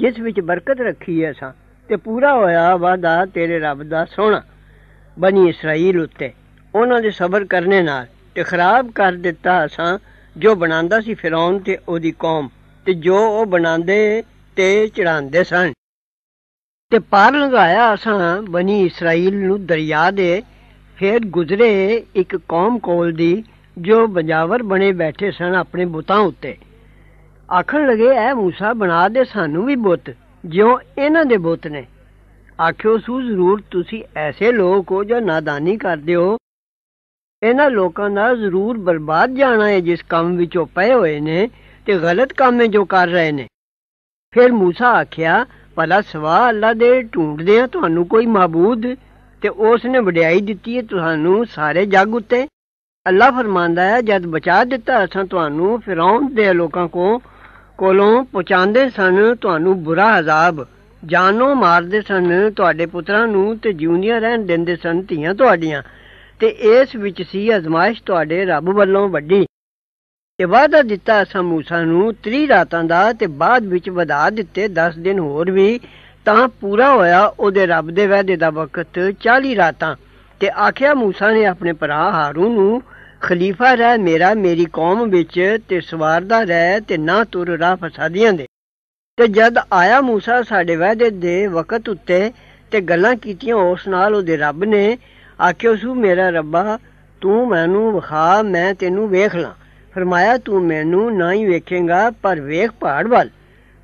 ਜਿਸ ਵਿੱਚ ਬਰਕਤ ਰੱਖੀ ਹੈ ਸਾਂ ਤੇ ਪੂਰਾ ਹੋਇਆ ਵਾਦਾ ਤੇਰੇ ਰੱਬ ਦਾ ਸੋਹਣਾ ਬਣੀ ਇਸرائیਲ ਉੱਤੇ ਉਹਨਾਂ ਦੇ ਸਬਰ ਕਰਨੇ ਨਾਲ ਤੇ ਖਰਾਬ ਕਰ ਦਿੱਤਾ ਸਾਂ ਜੋ ਬਣਾਉਂਦਾ ਸੀ ਫਿਰੌਨ ਤੇ ਉਹਦੀ ਕੌਮ ਤੇ ਜੋ ਉਹ ਬਣਾਉਂਦੇ ਤੇ ਚੜਾਉਂਦੇ ਸਨ ਤੇ ਪਾਰ ਲੰਘਾਇਆ ਅਸਾਂ ਬਣੀ ਇਸرائیਲ ਨੂੰ ਦਰਿਆ ਦੇ ਫੇਰ ਗੁਜ਼ਰੇ ਇੱਕ ਕੌਮ ਕੋਲ ਦੀ ਜੋ ਬਜਾਵਰ ਬਣੇ ਬੈਠੇ ਸਨ ਆਪਣੇ ਬੁੱਤਾਂ ਉੱਤੇ ਆਖਣ ਲਗੇ ਐ موسی ਬਣਾ ਦੇ ਸਾਨੂੰ ਵੀ ਬੁੱਤ ਜਿਉਂ ਇਹਨਾਂ ਦੇ ਬੁੱਤ ਨੇ ਆਖਿਓ ਸੂ ਜ਼ਰੂਰ ਤੁਸੀਂ ਐਸੇ ਲੋਕ ਹੋ ਜੋ ਨਾਦਾਨੀ ਕਰਦੇ ਹੋ ਇਹਨਾਂ ਲੋਕਾਂ ਦਾ ਜ਼ਰੂਰ ਬਰਬਾਦ ਜਾਣਾ ਹੈ ਜਿਸ ਕੰਮ ਵਿੱਚ ਉਹ ਪਏ ਹੋਏ ਨੇ ਤੇ ਗਲਤ ਕੰਮ ਹੈ ਜੋ ਕਰ ਰਹੇ ਨੇ ਫਿਰ موسی ਆਖਿਆ ਭਲਾ ਸਵਾ ਅੱਲਾ ਦੇ ਢੂੰਡਦੇ ਆ ਤੁਹਾਨੂੰ ਕੋਈ ਮਾਬੂਦ ਤੇ ਉਸ ਨੇ ਵਡਿਆਈ ਦਿੱਤੀ ਹੈ ਤੁਹਾਨੂੰ ਸਾਰੇ ਜੱਗ ਉੱਤੇ ਅੱਲਾ ਫਰਮਾਂਦਾ ਹੈ ਜਦ ਬਚਾ ਦਿੱਤਾ ਅਸਾਂ ਤੁਹਾਨੂੰ ਫਰਾਉਨ ਦੇ ਲੋਕਾਂ ਕੋ ਕੋਲੋਂ ਪਹੁੰਚਾਉਂਦੇ ਸਨ ਤੁਹਾਨੂੰ ਬੁਰਾ ਹਜ਼ਾਬ ਜਾਨੋਂ ਮਾਰਦੇ ਸਨ ਤੁਹਾਡੇ ਪੁੱਤਰਾਂ ਨੂੰ ਤੇ ਜਿਉਂਦੀਆਂ ਰਹਿਣ ਦਿੰਦੇ ਸਨ ਧੀਆਂ ਤੁਹਾਡੀਆਂ ਤੇ ਇਸ ਵਿੱਚ ਸੀ ਅਜ਼ਮਾਇਸ਼ ਤੁਹਾਡੇ ਰੱਬ ਵੱਲੋਂ ਵੱਡੀ ਤੇ ਵਾਅਦਾ ਦਿੱਤਾ ਅਸਾਂ موسی ਨੂੰ 30 ਰਾਤਾਂ ਦਾ ਤੇ ਬਾਅਦ ਵਿੱਚ ਵਧਾ ਦਿੱਤੇ 10 ਦਿਨ ਹੋਰ ਵੀ ਤਾਂ ਪੂਰਾ ਹੋਇਆ ਉਹਦੇ ਰੱਬ ਦੇ ਵਾਅਦੇ ਦਾ ਵਕਤ 40 ਰਾਤਾਂ ਤੇ ਆਖਿਆ موسی ਨੇ ਆਪਣੇ ਭਰਾ ਹਾਰੂ ਨੂੰ ਖਲੀਫਾ ਰਹਿ ਮੇਰਾ ਮੇਰੀ ਕੌਮ ਵਿੱਚ ਤੇ ਸਵਾਰਦਾ ਰਹਿ ਤੇ ਨਾ ਤੁਰ ਰਾ ਫਸਾਦੀਆਂ ਦੇ ਤੇ ਜਦ ਆਇਆ موسی ਸਾਡੇ ਵਾਅਦੇ ਦੇ ਵਕਤ ਉੱਤੇ ਤੇ ਗੱਲਾਂ ਕੀਤੀਆਂ ਉਸ ਨਾਲ ਉਹਦੇ ਰੱਬ ਨੇ ਆਖਿਓ ਸੁ ਮੇਰਾ ਰੱਬਾ ਤੂੰ ਮੈਨੂੰ ਵਖਾ ਮੈਂ ਤੈਨੂੰ ਵੇਖ ਲਾਂ ਫਰਮਾਇਆ ਤੂੰ ਮੈਨੂੰ ਨਾ ਹੀ ਵੇਖੇਗਾ ਪਰ ਵੇਖ ਪਹਾੜ ਵੱਲ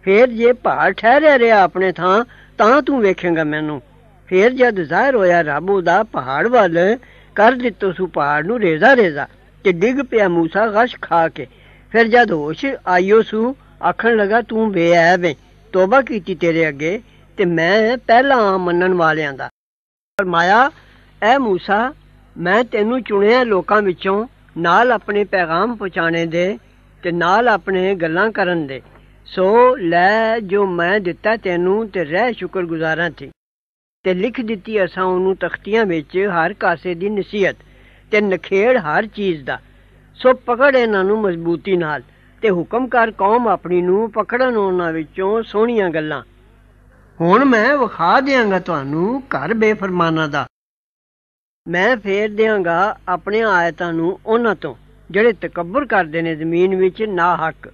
ਫੇਰ ਜੇ ਪਹਾੜ ਠਹਿਰ ਰਿਹਾ ਆਪਣੇ ਥਾਂ ਤਾਂ ਤੂੰ ਵੇਖੇਗਾ ਮੈਨੂੰ ਫੇਰ ਜਦ ਜ਼ਾਹਿਰ ਹੋਇਆ ਰੱਬ ਉਹਦਾ ਪਹਾੜ ਵੱਲ ਕਰ ਦਿੱਤੋ ਸੁ ਪਹਾੜ ਨੂੰ ਰੇਜ਼ਾ ਰੇਜ਼ਾ ਤੇ ਡਿੱਗ ਪਿਆ موسی ਗਸ਼ ਖਾ ਕੇ ਫਿਰ ਜਦ ਹੋਸ਼ ਆਇਓ ਸੁ ਆਖਣ ਲਗਾ ਤੂੰ ਬੇਅਬ ਹੈ ਤੋਬਾ ਕੀਤੀ ਤੇਰੇ ਅੱਗੇ ਤੇ ਮੈਂ ਪਹਿਲਾਂ ਮੰਨਣ ਵਾਲਿਆਂ ਦਾ ਫਰਮਾਇਆ ਐ موسی ਮੈਂ ਤੈਨੂੰ ਚੁਣਿਆ ਲੋਕਾਂ ਵਿੱਚੋਂ ਨਾਲ ਆਪਣੇ ਪੈਗਾਮ ਪਹੁੰਚਾਣੇ ਦੇ ਤੇ ਨਾਲ ਆਪਣੇ ਗੱਲਾਂ ਕਰਨ ਦੇ ਸੋ ਲੈ ਜੋ ਮੈਂ ਦਿੱਤਾ ਤੈਨੂੰ ਤੇ ਰਹਿ ਸ਼ੁਕਰਗੁਜ਼ਾਰਾਂ ਥੀ ਤੇ ਲਿਖ ਦਿੱਤੀ ਅਸਾਂ ਉਹਨੂੰ ਤਖਤੀਆਂ ਵਿੱਚ ਹਰ ਕਾਸੇ ਦੀ ਨਸੀਹਤ ਤੇ ਨਖੇੜ ਹਰ ਚੀਜ਼ ਦਾ ਸੋ ਪਕੜ ਇਹਨਾਂ ਨੂੰ ਮਜ਼ਬੂਤੀ ਨਾਲ ਤੇ ਹੁਕਮਕਾਰ ਕੌਮ ਆਪਣੀ ਨੂੰ ਪਕੜਨ ਉਹਨਾਂ ਵਿੱਚੋਂ ਸੋਹਣੀਆਂ ਗੱਲਾਂ ਹੁਣ ਮੈਂ ਵਿਖਾ ਦਿਆਂਗਾ ਤੁਹਾਨੂੰ ਘਰ ਬੇਫਰਮਾਨਾ ਦਾ ਮੈਂ ਫੇਰ ਦਿਆਂਗਾ ਆਪਣੇ ਆਇਤਾਂ ਨੂੰ ਉਹਨਾਂ ਤੋਂ ਜਿਹੜੇ ਤਕੱਬਰ ਕਰਦੇ ਨੇ ਜ਼ਮੀਨ ਵਿੱਚ ਨਾ ਹੱਕ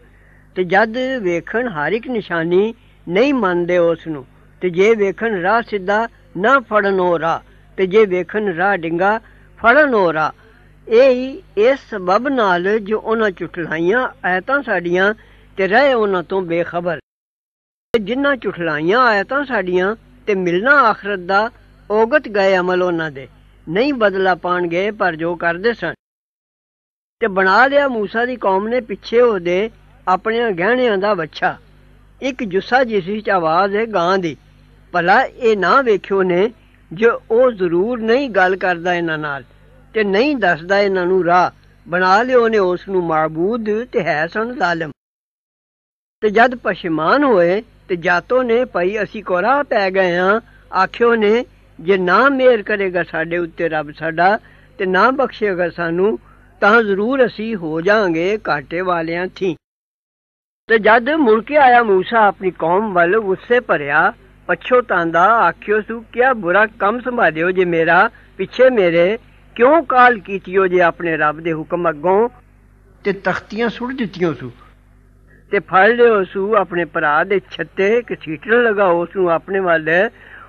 ਤੇ ਜਦ ਵੇਖਣ ਹਰ ਇੱਕ ਨਿਸ਼ਾਨੀ ਨਹੀਂ ਮੰਨਦੇ ਉਸ ਨੂੰ ਤੇ ਜੇ ਵੇਖਣ ਰਾਹ ਸਿੱਧਾ ਨਾ ਫੜਨ ਹੋਰਾ ਤੇ ਜੇ ਵੇਖਣ ਰਾਹ ਡਿੰਗਾ ਫੜਨ ਹੋਰਾ ਇਹ ਹੀ ਇਸ ਸਬਬ ਨਾਲ ਜੋ ਉਹਨਾਂ ਚੁਟਲਾਈਆਂ ਤਾਂ ਸਾਡੀਆਂ ਤੇ ਰਹੇ ਉਹਨਾਂ ਤੋਂ ਬੇਖਬਰ ਜਿਨ੍ਹਾਂ ਚੁਟਲਾਈਆਂ ਆਇਤਾਂ ਸਾਡੀਆਂ ਤੇ ਮਿਲਣਾ ਆਖਰਤ ਦਾ ਔਗਤ ਗਏ ਅਮਲ ਉਹਨਾਂ ਦੇ ਨਹੀਂ ਬਦਲਾ ਪਾਣਗੇ ਪਰ ਜੋ ਕਰਦੇ ਸਨ ਤੇ ਬਣਾ ਲਿਆ موسی ਦੀ ਕੌਮ ਨੇ ਪਿੱਛੇ ਉਹਦੇ ਆਪਣੇ ਗਹਿਣਿਆਂ ਦਾ ਬੱਚਾ ਇੱਕ ਜੁੱਸਾ ਜਿਸ ਵਿੱਚ ਆਵਾਜ਼ ਹੈ ਗਾਂ ਦੀ ਭਲਾ ਇਹ ਨਾ ਵੇਖਿਓ ਨੇ ਜੋ ਉਹ ਜ਼ਰੂਰ ਨਹੀਂ ਗੱਲ ਕਰਦਾ ਇਹਨਾਂ ਨਾਲ ਤੇ ਨਹੀਂ ਦੱਸਦਾ ਇਹਨਾਂ ਨੂੰ ਰਾਹ ਬਣਾ ਲਿਓ ਨੇ ਉਸ ਨੂੰ ਮਾਬੂਦ ਤੇ ਹੈ ਸਨ ਜ਼ਾਲਮ ਤੇ ਜਦ ਪਛਮਾਨ ਹੋਏ ਤੇ ਜਾਤੋ ਨੇ ਭਈ ਅਸੀਂ ਕੋਰਾ ਪੈ ਗਏ ਆ ਆਖਿਓ ਨੇ ਜੇ ਨਾ ਮੇਰ ਕਰੇਗਾ ਸਾਡੇ ਉੱਤੇ ਰੱਬ ਸਾਡਾ ਤੇ ਨਾ ਬਖਸ਼ੇਗਾ ਸਾਨੂੰ ਤਾਂ ਜ਼ਰੂਰ ਅਸੀਂ ਹੋ ਜਾਾਂਗੇ ਘਾਟੇ ਵਾਲਿਆਂ ਥੀ ਤੇ ਜਦ ਮੁੜ ਕੇ ਆਇਆ موسی ਆਪਣੀ ਕੌਮ ਵੱਲ ਗੁੱਸੇ ਭਰਿਆ ਤਾਂਦਾ ਆਖਿਓ ਸੁ ਕਿਆ ਬੁਰਾ ਕੰਮ ਸੰਭਾਲਿਓ ਜੇ ਮੇਰਾ ਪਿੱਛੇ ਮੇਰੇ ਕਿਉਂ ਕਾਲ ਕੀਤੀਓ ਜੇ ਆਪਣੇ ਰੱਬ ਦੇ ਹੁਕਮ ਅੱਗੋਂ ਤੇ ਤਖਤੀਆਂ ਸੁੱਟ ਦਿੱਤੀਆਂ ਸੁ ਤੇ ਫੜ ਲਿਓ ਸੁ ਆਪਣੇ ਭਰਾ ਦੇ ਛੱਤੇ ਕਛੀਟਣ ਲਗਾਓ ਸੁ ਆਪਣੇ ਵੱਲ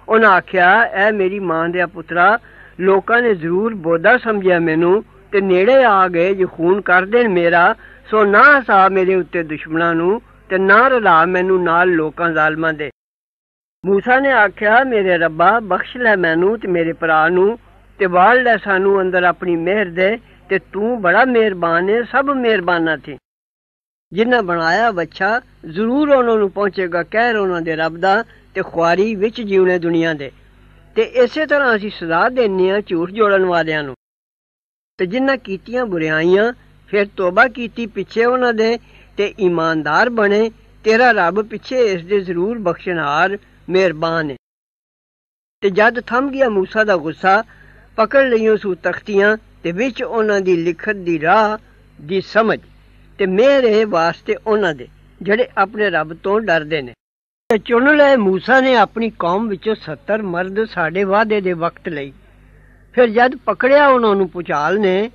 ਉਹਨਾਂ ਆਖਿਆ ਐ ਮੇਰੀ ਮਾਂ ਦੇ ਪੁੱਤਰਾ ਲੋਕਾਂ ਨੇ ਜ਼ਰੂਰ ਬੋਦਾ ਸਮਝਿਆ ਮੈਨੂੰ ਤੇ ਨੇੜੇ ਆ ਗਏ ਜੇ ਖੂਨ ਕਰ ਦੇਣ ਮੇਰਾ ਸੋ ਨਾ ਸਾ ਮੇਰੇ ਉੱਤੇ ਦੁਸ਼ਮਣਾਂ ਨੂੰ ਤੇ ਨਾ ਰਲਾ ਮੈਨੂੰ ਨਾਲ ਲੋਕਾਂ ਜ਼ਾਲਮਾਂ ਦੇ ਮੂਸਾ ਨੇ ਆਖਿਆ ਮੇਰੇ ਰੱਬਾ ਬਖਸ਼ ਲੈ ਮੈਨੂੰ ਤੇ ਮੇਰੇ ਭਰਾ ਨੂੰ ਤੇ ਵਾਲ ਲੈ ਸਾਨੂੰ ਅੰਦਰ ਆਪਣੀ ਮਿਹਰ ਦੇ ਤੇ ਤੂੰ ਬੜਾ ਮਿਹਰਬਾਨ ਹੈ ਸਭ ਮਿਹਰਬਾਨਾ ਤੇ ਜਿਨ੍ਹਾਂ ਬਣਾਇਆ ਬੱਚਾ ਜ਼ਰੂਰ ਉਹਨਾਂ ਨੂੰ ਪਹੁੰਚੇਗਾ ਕਹਿਰ ਉਹਨਾਂ ਦੇ ਰੱਬ ਦਾ ਤੇ ਖੁਆਰੀ ਵਿੱਚ ਜੀਉਣੇ ਦੁਨੀਆ ਦੇ ਤੇ ਇਸੇ ਤਰ੍ਹਾਂ ਅਸੀਂ ਸਜ਼ਾ ਦੇਨੇ ਆ ਝੂਠ ਜੋੜਨ ਵਾਲਿਆਂ ਨੂੰ ਤੇ ਜਿਨ੍ਹਾਂ ਕੀਤੀਆਂ ਬੁਰਾਈਆਂ ਫਿਰ ਤੋਬਾ ਕੀਤੀ ਪਿੱਛੇ ਉਹਨਾਂ ਦੇ ਤੇ ਇਮਾਨਦਾਰ ਬਣੇ ਤੇਰਾ ਰੱਬ ਪਿੱਛੇ ਇਸ ਦੇ ਜ਼ਰੂਰ ਬਖਸ਼ਣਹਾਰ ਮਿਹਰਬਾਨ ਹੈ ਤੇ ਜਦ ਥੰਮ ਗਿਆ موسی ਦਾ ਗੁੱਸਾ ਪਕੜ ਲਈਆਂ ਸੂ ਤਖਤੀਆਂ ਤੇ ਵਿੱਚ ਉਹਨਾਂ ਦੀ ਲਿਖਤ ਦੀ ਰਾਹ ਦੀ ਸਮਝ ਤੇ ਮੇਰੇ ਵਾਸਤੇ ਉਹਨਾਂ ਦੇ ਜਿਹੜੇ ਆਪਣੇ ਰੱਬ ਤੋਂ ਡਰਦੇ ਨੇ ਤੇ ਚੁਣ ਲਏ موسی ਨੇ ਆਪਣੀ ਕੌਮ ਵਿੱਚੋਂ 70 ਮਰਦ ਸਾਡੇ ਵਾਅਦੇ ਦੇ ਵਕਤ ਲਈ ਫਿਰ ਜਦ ਪਕੜਿਆ ਉਹਨਾਂ ਨੂੰ ਪੁਚਾਲ ਨੇ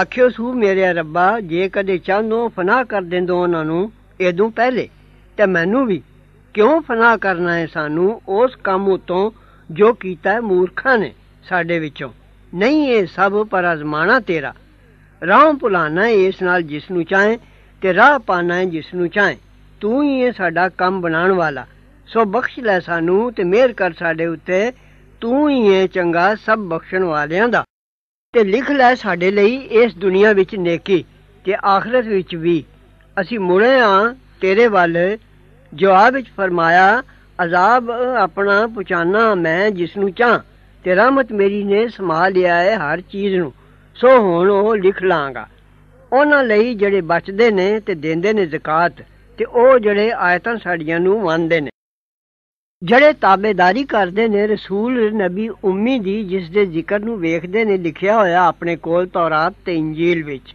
ਆਖਿਓ ਸੂ ਮੇਰੇ ਰੱਬਾ ਜੇ ਕਦੇ ਚਾਹਨੋ ਫਨਾ ਕਰ ਦੇਂਦੋ ਉਹਨਾਂ ਨੂੰ ਇਦੋਂ ਪਹਿਲੇ ਤੇ ਮੈਨੂੰ ਵੀ ਕਿਉਂ ਫਨਾ ਕਰਨਾ ਹੈ ਸਾਨੂੰ ਉਸ ਕੰਮ ਉਤੋਂ ਜੋ ਕੀਤਾ ਹੈ ਮੂਰਖਾਂ ਨੇ ਸਾਡੇ ਵਿੱਚੋਂ ਨਹੀਂ ਇਹ ਸਭ ਪਰ ਅਜ਼ਮਾਣਾ ਤੇਰਾ ਰਾਹ ਭੁਲਾਣਾ ਇਸ ਨਾਲ ਜਿਸ ਨੂੰ ਚਾਹੇ ਤੇ ਰਾਹ ਪਾਣਾ ਹੈ ਜਿਸ ਨੂੰ ਚਾਹੇ ਤੂੰ ਹੀ ਹੈ ਸਾਡਾ ਕੰਮ ਬਣਾਉਣ ਵਾਲਾ ਸੋ ਬਖਸ਼ ਲੈ ਸਾਨੂੰ ਤੇ ਮਿਹਰ ਕਰ ਸਾਡੇ ਉੱਤੇ ਤੂੰ ਹੀ ਹੈ ਚੰਗਾ ਸਭ ਬਖਸ਼ਣ ਵਾਲਿਆਂ ਦਾ ਤੇ ਲਿਖ ਲੈ ਸਾਡੇ ਲਈ ਇਸ ਦੁਨੀਆ ਵਿੱਚ ਨੇਕੀ ਤੇ ਆਖਰਤ ਵਿੱਚ ਵੀ ਅਸੀਂ ਮੁੜੇ ਆ ਤੇਰੇ ਵੱਲ ਜਵਾਬ ਵਿੱਚ ਫਰਮਾਇਆ ਅਜ਼ਾਬ ਆਪਣਾ ਪਹੁੰਚਾਣਾ ਮੈਂ ਜਿਸ ਨੂੰ ਚਾਹ ਤੇ ਰਹਿਮਤ ਮੇਰੀ ਨੇ ਸਮਾ ਲਿਆ ਹੈ ਹਰ ਚੀਜ਼ ਨੂੰ ਸੋ ਹੁਣ ਉਹ ਲਿਖ ਲਾਂਗਾ ਉਹਨਾਂ ਲਈ ਜਿਹੜੇ ਬਚਦੇ ਨੇ ਤੇ ਦਿੰਦੇ ਨੇ ਜ਼ਕਾਤ ਤੇ ਉਹ ਜਿਹੜੇ ਆਇਤਾਂ ਸਾਡੀਆਂ ਨੂੰ ਮੰਨਦੇ ਨੇ ਜਿਹੜੇ ਤਾਬੇਦਾਰੀ ਕਰਦੇ ਨੇ ਰਸੂਲ ਨਬੀ ਉਮੀ ਦੀ ਜਿਸ ਦੇ ਜ਼ਿਕਰ ਨੂੰ ਵੇਖਦੇ ਨੇ ਲਿਖਿਆ ਹੋਇਆ ਆਪਣੇ ਕੋਲ ਤੌਰਾਤ ਤੇ ਇੰਜੀਲ ਵਿੱਚ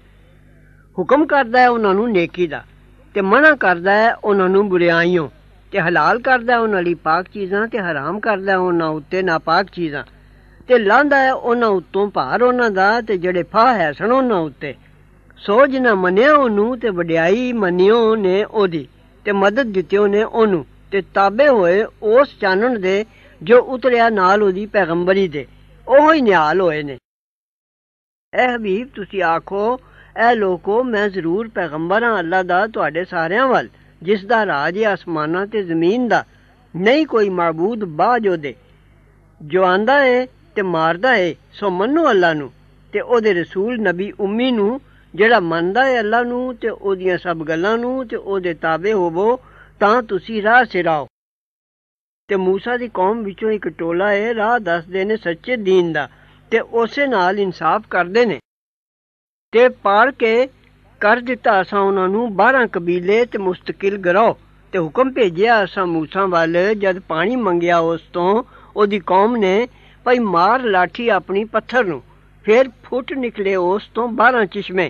ਹੁਕਮ ਕਰਦਾ ਹੈ ਉਹਨਾਂ ਨੂੰ ਨੇਕੀ ਦਾ ਤੇ ਮਨਾ ਕਰਦਾ ਹੈ ਉਹਨਾਂ ਨੂੰ ਬੁਰਾਈਆਂ ਤੇ ਹਲਾਲ ਕਰਦਾ ਹੈ ਉਹਨਾਂ ਲਈ پاک ਚੀਜ਼ਾਂ ਤੇ ਹਰਾਮ ਕਰਦਾ ਹੈ ਉਹਨਾਂ ਉੱਤੇ ਨਾਪਾਕ ਚੀਜ਼ਾਂ ਤੇ ਲਾਂਦਾ ਹੈ ਉਹਨਾਂ ਉੱਤੋਂ ਭਾਰ ਉਹਨਾਂ ਦਾ ਤੇ ਜਿਹੜੇ ਫਾਹ ਹੈ ਸਣ ਉਹਨਾਂ ਉੱਤੇ ਸੋਜ ਨਾ ਮੰਨਿਆ ਉਹਨੂੰ ਤੇ ਵਡਿਆਈ ਮੰਨਿਓ ਨੇ ਉਹਦੀ ਤੇ ਮਦਦ ਦਿੱਤਿਓ ਨੇ ਉਹਨੂੰ ਤੇ ਤਾਬੇ ਹੋਏ ਉਸ ਚਾਨਣ ਦੇ ਜੋ ਉਤਰਿਆ ਨਾਲ ਉਹਦੀ ਪੈਗੰਬਰੀ ਦੇ ਉਹੋ ਹੀ ਨਿਹਾਲ ਹੋਏ ਨੇ ਇਹ ਹਬੀਬ ਤੁਸੀਂ ਆਖੋ ਐ ਲੋਕੋ ਮੈਂ ਜ਼ਰੂਰ ਪੈਗੰਬਰਾਂ ਅੱਲਾ ਦਾ ਤੁਹਾਡੇ ਸਾਰਿਆਂ ਵੱਲ ਜਿਸ ਦਾ ਰਾਜ ਹੈ ਅਸਮਾਨਾਂ ਤੇ ਜ਼ਮੀਨ ਦਾ ਨਹੀਂ ਕੋਈ ਮਾਬੂਦ ਬਾਜੋ ਦੇ ਜੋ ਆਂਦਾ ਏ ਤੇ ਮਾਰਦਾ ਏ ਸੋ ਮੰਨੋ ਅੱਲਾ ਨੂੰ ਤੇ ਉਹਦੇ ਰਸੂਲ ਨਬੀ ਉਮੀ ਨੂੰ ਜਿਹੜਾ ਮੰਨਦਾ ਏ ਅੱਲਾ ਨੂੰ ਤੇ ਉਹਦੀਆਂ ਸਭ ਗੱਲਾਂ ਨੂੰ ਤੇ ਉਹਦੇ ਤਾਬੇ ਹੋਵੋ ਤਾਂ ਤੁਸੀਂ ਰਾਹ ਸਿਰਾਓ ਤੇ موسی ਦੀ ਕੌਮ ਵਿੱਚੋਂ ਇੱਕ ਟੋਲਾ ਏ ਰਾਹ ਦੱਸਦੇ ਨੇ ਸੱਚੇ دین ਦਾ ਤੇ ਉਸੇ ਨਾਲ ਇਨਸਾਫ ਕਰਦੇ ਨੇ ਤੇ ਪਾੜ ਕੇ ਕਰ ਦਿੱਤਾ ਅਸਾਂ ਉਹਨਾਂ ਨੂੰ 12 ਕਬੀਲੇ ਤੇ ਮੁਸਤਕਿਲ ਗਰੋ ਤੇ ਹੁਕਮ ਭੇਜਿਆ ਅਸਾਂ ਮੂਸਾ ਵੱਲ ਜਦ ਪਾਣੀ ਮੰਗਿਆ ਉਸ ਤੋਂ ਉਹਦੀ ਕੌਮ ਨੇ ਭਈ ਮਾਰ ਲਾਠੀ ਆਪਣੀ ਪੱਥਰ ਨੂੰ ਫਿਰ ਫੁੱਟ ਨਿਕਲੇ ਉਸ ਤੋਂ 12 ਚਸ਼ਮੇ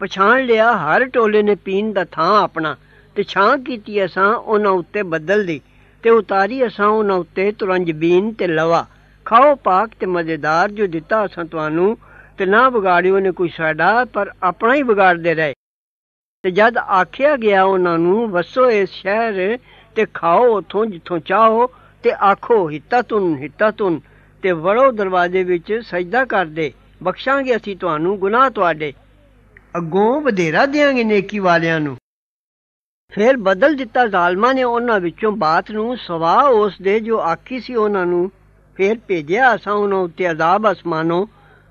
ਪਛਾਣ ਲਿਆ ਹਰ ਟੋਲੇ ਨੇ ਪੀਣ ਦਾ ਥਾਂ ਆਪਣਾ ਤੇ ਛਾਂ ਕੀਤੀ ਅਸਾਂ ਉਹਨਾਂ ਉੱਤੇ ਬੱਦਲ ਦੀ ਤੇ ਉਤਾਰੀ ਅਸਾਂ ਉਹਨਾਂ ਉੱਤੇ ਬੀਨ ਤੇ ਲਵਾ ਖਾਓ ਪਾਕ ਤੇ ਮਜ਼ੇਦਾਰ ਜੋ ਦਿੱਤਾ ਅਸਾਂ ਤੁਹਾਨੂੰ ਤੇ ਨਾ ਵਿਗਾੜਿਓ ਨੇ ਕੋਈ ਸਾਡਾ ਪਰ ਆਪਣਾ ਹੀ ਵਿਗਾੜਦੇ ਰਹੇ ਤੇ ਜਦ ਆਖਿਆ ਗਿਆ ਉਹਨਾਂ ਨੂੰ ਵਸੋ ਇਸ ਸ਼ਹਿਰ ਤੇ ਖਾਓ ਉਥੋਂ ਜਿੱਥੋਂ ਚਾਹੋ ਤੇ ਆਖੋ ਹਿੱਤਾ ਤੁਨ ਹਿੱਤਾ ਤੁਨ ਤੇ ਵੜੋ ਦਰਵਾਜ਼ੇ ਵਿੱਚ ਸਜਦਾ ਕਰਦੇ ਬਖਸ਼ਾਂਗੇ ਅਸੀਂ ਤੁਹਾਨੂੰ ਗੁਨਾਹ ਤੁਹਾਡੇ ਅਗੋਂ ਵਧੇਰਾ ਦੇਾਂਗੇ ਨੇਕੀ ਵਾਲਿਆਂ ਨੂੰ ਫਿਰ ਬਦਲ ਦਿੱਤਾ ਜ਼ਾਲਮਾਂ ਨੇ ਉਹਨਾਂ ਵਿੱਚੋਂ ਬਾਤ ਨੂੰ ਸਵਾ ਉਸ ਦੇ ਜੋ ਆਖੀ ਸੀ ਉਹਨਾਂ ਨੂੰ ਫਿਰ ਭੇਜਿਆ ਅਸਾਂ ਉਹਨਾਂ ਉੱਤੇ ਅਜ਼ਾਬ ਅਸਮਾਨੋਂ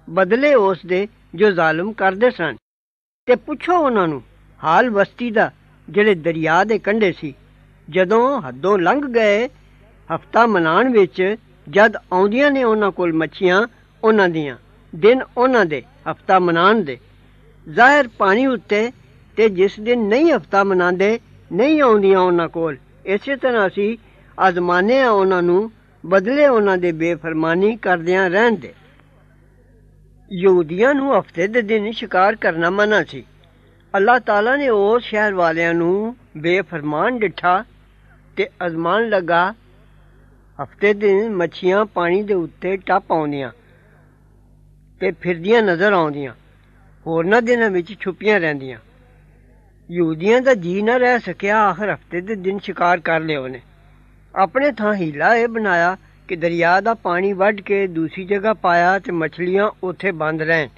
ਬਦਲੇ ਉਸ ਦੇ ਜੋ ਜ਼ਾਲਮ ਕਰਦੇ ਸਨ ਤੇ ਪੁੱਛੋ ਉਹਨਾਂ ਨੂੰ ਹਾਲ ਬਸਤੀ ਦਾ ਜਿਹੜੇ ਦਰਿਆ ਦੇ ਕੰਢੇ ਸੀ ਜਦੋਂ ਹੱਦੋਂ ਲੰਘ ਗਏ ਹਫਤਾ ਮਨਾਣ ਵਿੱਚ ਜਦ ਆਉਂਦੀਆਂ ਨੇ ਉਹਨਾਂ ਕੋਲ ਮੱਛੀਆਂ ਉਹਨਾਂ ਦੀਆਂ ਦਿਨ ਉਹਨਾਂ ਦੇ ਹਫਤਾ ਮਨਾਣ ਦੇ ਜ਼ਾਹਿਰ ਪਾਣੀ ਉੱਤੇ ਤੇ ਜਿਸ ਦਿਨ ਨਹੀਂ ਹਫਤਾ ਮਨਾਉਂਦੇ ਨਹੀਂ ਆਉਂਦੀਆਂ ਉਹਨਾਂ ਕੋਲ ਇਸੇ ਤਰ੍ਹਾਂ ਅਸੀਂ ਅਜ਼ਮਾਨੇ ਆ ਉਹਨਾਂ ਨੂੰ ਬਦਲੇ ਉਹਨਾਂ ਦੇ ਬੇਫਰਮਾਨੀ ਕਰਦਿਆਂ ਰਹਿੰਦੇ ਯਹੂਦੀਆਂ ਨੂੰ ਹਫਤੇ ਦੇ ਦਿਨ ਸ਼ਿਕਾਰ ਕਰਨਾ ਮਨਾ ਸੀ ਅੱਲਾਹ ਤਾਲਾ ਨੇ ਉਸ ਸ਼ਹਿਰ ਵਾਲਿਆਂ ਨੂੰ ਬੇਫਰਮਾਨ ਡਿਠਾ ਤੇ ਅਜ਼ਮਾਨ ਲਗਾ ਹਫਤੇ ਦਿਨ ਮੱਛੀਆਂ ਪਾਣੀ ਦੇ ਉੱਤੇ ਟੱਪ ਆਉਂਦੀਆਂ ਤੇ ਫਿਰਦੀਆਂ ਨਜ਼ਰ ਆਉਂਦੀਆਂ ਹੋਰਨਾਂ ਦਿਨਾਂ ਵਿੱਚ ਛੁਪੀਆਂ ਰਹਿੰਦੀਆਂ ਯਹੂਦੀਆਂ ਦਾ ਜੀ ਨਾ ਰਹਿ ਸਕਿਆ ਆਖਰ ਹਫਤੇ ਦੇ ਦਿਨ ਸ਼ਿਕਾਰ ਕਰ ਲਿਆ ਉਹਨੇ ਆਪਣੇ ਥਾਂ ਹੀਲਾ ਇਹ ਬਣਾਇਆ ਕਿ ਦਰਿਆ ਦਾ ਪਾਣੀ ਵੱਢ ਕੇ ਦੂਸਰੀ ਜਗ੍ਹਾ ਪਾਇਆ ਤੇ ਮੱਛਲੀਆਂ ਉੱਥੇ ਬੰਦ ਰਹਿਣ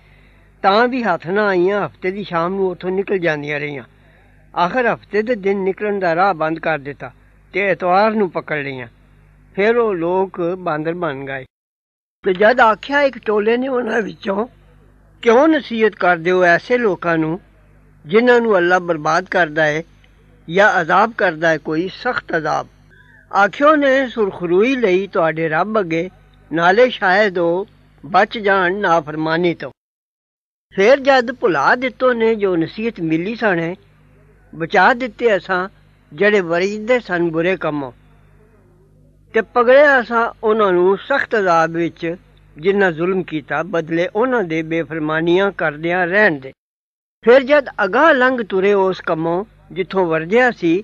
ਤਾਂ ਵੀ ਹੱਥ ਨਾ ਆਈਆਂ ਹਫਤੇ ਦੀ ਸ਼ਾਮ ਨੂੰ ਉੱਥੋਂ ਨਿਕਲ ਜਾਂਦੀਆਂ ਰਹੀਆਂ ਆਖਰ ਹਫਤੇ ਦੇ ਦਿਨ ਨਿਕਲਣ ਦਾ ਰਾਹ ਬੰਦ ਕਰ ਦਿੱਤਾ ਤੇ ਐਤਵਾਰ ਨੂੰ ਪਕੜ ਲਈਆਂ ਫਿਰ ਉਹ ਲੋਕ ਬਾਂਦਰ ਬਣ ਗਏ ਤੇ ਜਦ ਆਖਿਆ ਇੱਕ ਟੋਲੇ ਨੇ ਉਹਨਾਂ ਵਿੱਚੋਂ ਕਿਉਂ ਨਸੀਹਤ ਕਰਦੇ ਹੋ ਐਸੇ ਲੋਕਾਂ ਨੂੰ ਜਿਨ੍ਹਾਂ ਨੂੰ ਅੱਲਾ ਬਰਬਾਦ ਕਰਦਾ ਹੈ ਜਾਂ ਅਜ਼ਾਬ ਕਰਦਾ ਹੈ ਕੋਈ ਸਖਤ ਅਜ਼ਾਬ ਆਖਿਓ ਨੇ ਸੁਰਖਰੂਈ ਲਈ ਤੁਹਾਡੇ ਰੱਬ ਅੱਗੇ ਨਾਲੇ ਸ਼ਾਇਦ ਉਹ ਬਚ ਜਾਣ ਨਾ ਫਰਮਾਨੀ ਤੋਂ ਫੇਰ ਜਦ ਭੁਲਾ ਦਿੱਤੋ ਨੇ ਜੋ ਨਸੀਹਤ ਮਿਲੀ ਸਾਣੇ ਬਚਾ ਦਿੱਤੇ ਅਸਾਂ ਜਿਹੜੇ ਵਰਜਦੇ ਸਨ ਬੁਰੇ ਕੰਮੋਂ ਤੇ ਪਗੜੇ ਅਸਾਂ ਉਹਨਾਂ ਨੂੰ ਸਖਤ ਅਜ਼ਾਬ ਵਿੱਚ ਜਿਨ੍ਹਾਂ ਜ਼ੁਲਮ ਕੀਤਾ ਬਦਲੇ ਉਹਨਾਂ ਦੇ ਬੇਫਰਮਾਨੀਆਂ ਕਰਦਿਆਂ ਰਹਿਣ ਦੇ ਫਿਰ ਜਦ ਅਗਾ ਲੰਘ ਤੁਰੇ ਉਸ ਕੰਮੋਂ ਜਿੱਥੋਂ ਵਰਜਿਆ ਸੀ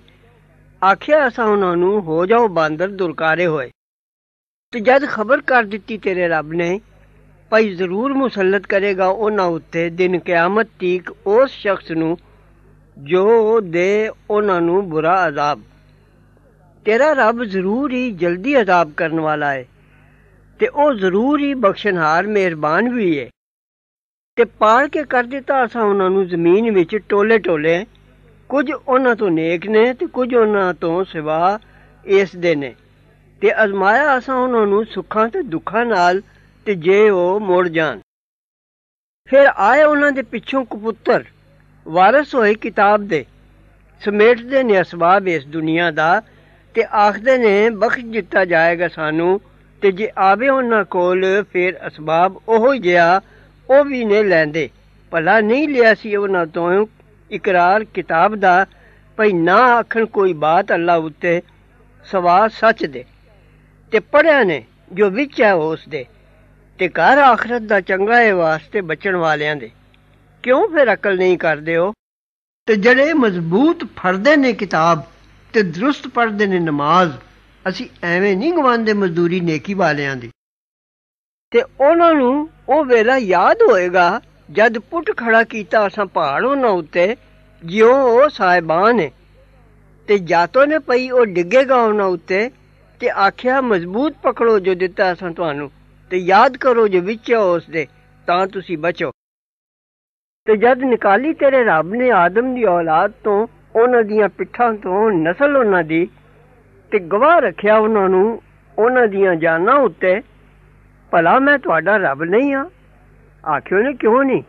ਆਖਿਆ ਅਸਾਂ ਉਹਨਾਂ ਨੂੰ ਹੋ ਜਾਓ ਬਾਂਦਰ ਦੁਰਕਾਰੇ ਹੋਏ ਤੇ ਜਦ ਖਬਰ ਕਰ ਦਿੱਤੀ ਤੇਰੇ ਰੱਬ ਨੇ ਭਾਈ ਜ਼ਰੂਰ ਮੁਸੱਲਤ ਕਰੇਗਾ ਉਹਨਾਂ ਉੱਤੇ ਦਿਨ ਕਿਆਮਤ ਤੀਕ ਉਸ ਸ਼ਖਸ ਨੂੰ ਜੋ ਦੇ ਉਹਨਾਂ ਨੂੰ ਬੁਰਾ ਅਜ਼ਾਬ ਤੇਰਾ ਰੱਬ ਜ਼ਰੂਰ ਹੀ ਜਲਦੀ ਅਜ਼ਾਬ ਕਰਨ ਵਾਲਾ ਹੈ ਤੇ ਉਹ ਜ਼ਰੂਰ ਹੀ ਬਖਸ਼ਨਹਾਰ ਮਿਹਰਬਾਨ ਵੀ ਹੈ ਤੇ ਪਾੜ ਕੇ ਕਰ ਦਿੱਤਾ ਅਸਾਂ ਉਹਨਾਂ ਨੂੰ ਜ਼ਮੀਨ ਵਿੱਚ ਟੋਲੇ ਟੋਲੇ ਕੁਝ ਉਹਨਾਂ ਤੋਂ ਨੇਕ ਨੇ ਤੇ ਕੁਝ ਉਹਨਾਂ ਤੋਂ ਸਿਵਾ ਇਸ ਦੇ ਨੇ ਤੇ ਅਜ਼ਮਾਇਆ ਅਸਾਂ ਉਹਨਾਂ ਨੂੰ ਸੁੱਖਾਂ ਤੇ ਦੁੱਖਾਂ ਨਾਲ ਤੇ ਜੇ ਉਹ ਮੋੜ ਜਾਣ ਫਿਰ ਆਏ ਉਹਨਾਂ ਦੇ ਪਿੱਛੋਂ ਕਪੁੱਤਰ ਵਾਰਿਸ ਹੋਏ ਕਿਤਾਬ ਦੇ ਸਮੇਟਦੇ ਨੇ ਅਸਬਾਬ ਇਸ ਦੁਨੀਆ ਦਾ ਤੇ ਆਖਦੇ ਨੇ ਬਖਸ਼ ਦਿੱਤਾ ਜਾਏਗਾ ਸਾਨੂੰ ਤੇ ਜੇ ਆਵੇ ਉਹਨਾਂ ਕੋਲ ਫਿਰ ਅਸਬਾਬ ਉਹੋ ਜਿਹਾ ਉਹ ਵੀ ਨੇ ਲੈਂਦੇ ਭਲਾ ਨਹੀਂ ਲਿਆ ਸੀ ਉਹਨਾਂ ਤੋਂ ਇਕਰਾਰ ਕਿਤਾਬ ਦਾ ਭਈ ਨਾ ਆਖਣ ਕੋਈ ਬਾਤ ਅੱਲਾ ਉੱਤੇ ਸਵਾ ਸੱਚ ਦੇ ਤੇ ਪੜਿਆ ਨੇ ਜੋ ਵਿੱਚ ਹੈ ਉਸ ਦੇ ਤੇ ਘਰ ਆਖਰਤ ਦਾ ਚੰਗਾ ਹੈ ਵਾਸਤੇ ਬਚਣ ਵਾਲਿਆਂ ਦੇ ਕਿਉਂ ਫਿਰ ਅਕਲ ਨਹੀਂ ਕਰਦੇ ਹੋ ਤੇ ਜਿਹੜੇ ਮਜ਼ਬੂਤ ਫਰਦੇ ਨੇ ਕਿਤਾਬ ਤੇ ਦਰੁਸਤ ਪੜਦੇ ਨੇ ਨਮਾਜ਼ ਅਸੀਂ ਐਵੇਂ ਨਹੀਂ ਗਵਾਉਂਦੇ ਮਜ਼ਦੂਰੀ ਨੇਕੀ ਵਾਲਿਆਂ ਦੀ ਤੇ ਉਹਨਾਂ ਨੂੰ ਉਹ ਵੇਲਾ ਯਾਦ ਹੋਏਗਾ ਜਦ ਪੁੱਟ ਖੜਾ ਕੀਤਾ ਅਸਾਂ ਪਹਾੜ ਉਹਨਾਂ ਉੱਤੇ ਜਿਉ ਉਹ ਸਾਇਬਾਨ ਹੈ ਤੇ ਜਾਤੋਂ ਨੇ ਪਈ ਉਹ ਡਿੱਗੇਗਾ ਉਹਨਾਂ ਉੱਤੇ ਤੇ ਆਖਿਆ ਮਜ਼ਬੂਤ ਪਕੜੋ ਜੋ ਦਿੱਤਾ ਅਸਾਂ ਤੁਹਾਨੂੰ ਤੇ ਯਾਦ ਕਰੋ ਜੋ ਵਿੱਚ ਉਸ ਦੇ ਤਾਂ ਤੁਸੀਂ ਬਚੋ ਤੇ ਜਦ ਨਿਕਾਲੀ ਤੇਰੇ ਰੱਬ ਨੇ ਆਦਮ ਦੀ ਔਲਾਦ ਤੋਂ ਉਹਨਾਂ ਦੀਆਂ ਪਿੱਠਾਂ ਤੋਂ ਨਸਲ ਉਹਨਾਂ ਦੀ ਤੇ ਗਵਾਹ ਰੱਖਿਆ ਉਹਨਾਂ ਨੂੰ ਉਹਨਾਂ ਦੀਆਂ ਜਾਨਾਂ ਉੱਤੇ ਭਲਾ ਮੈਂ ਤੁਹਾਡਾ ਰੱਬ ਨਹੀਂ ਆ ਆਖਿਓ ਨੇ ਕਿਉਂ ਨਹੀਂ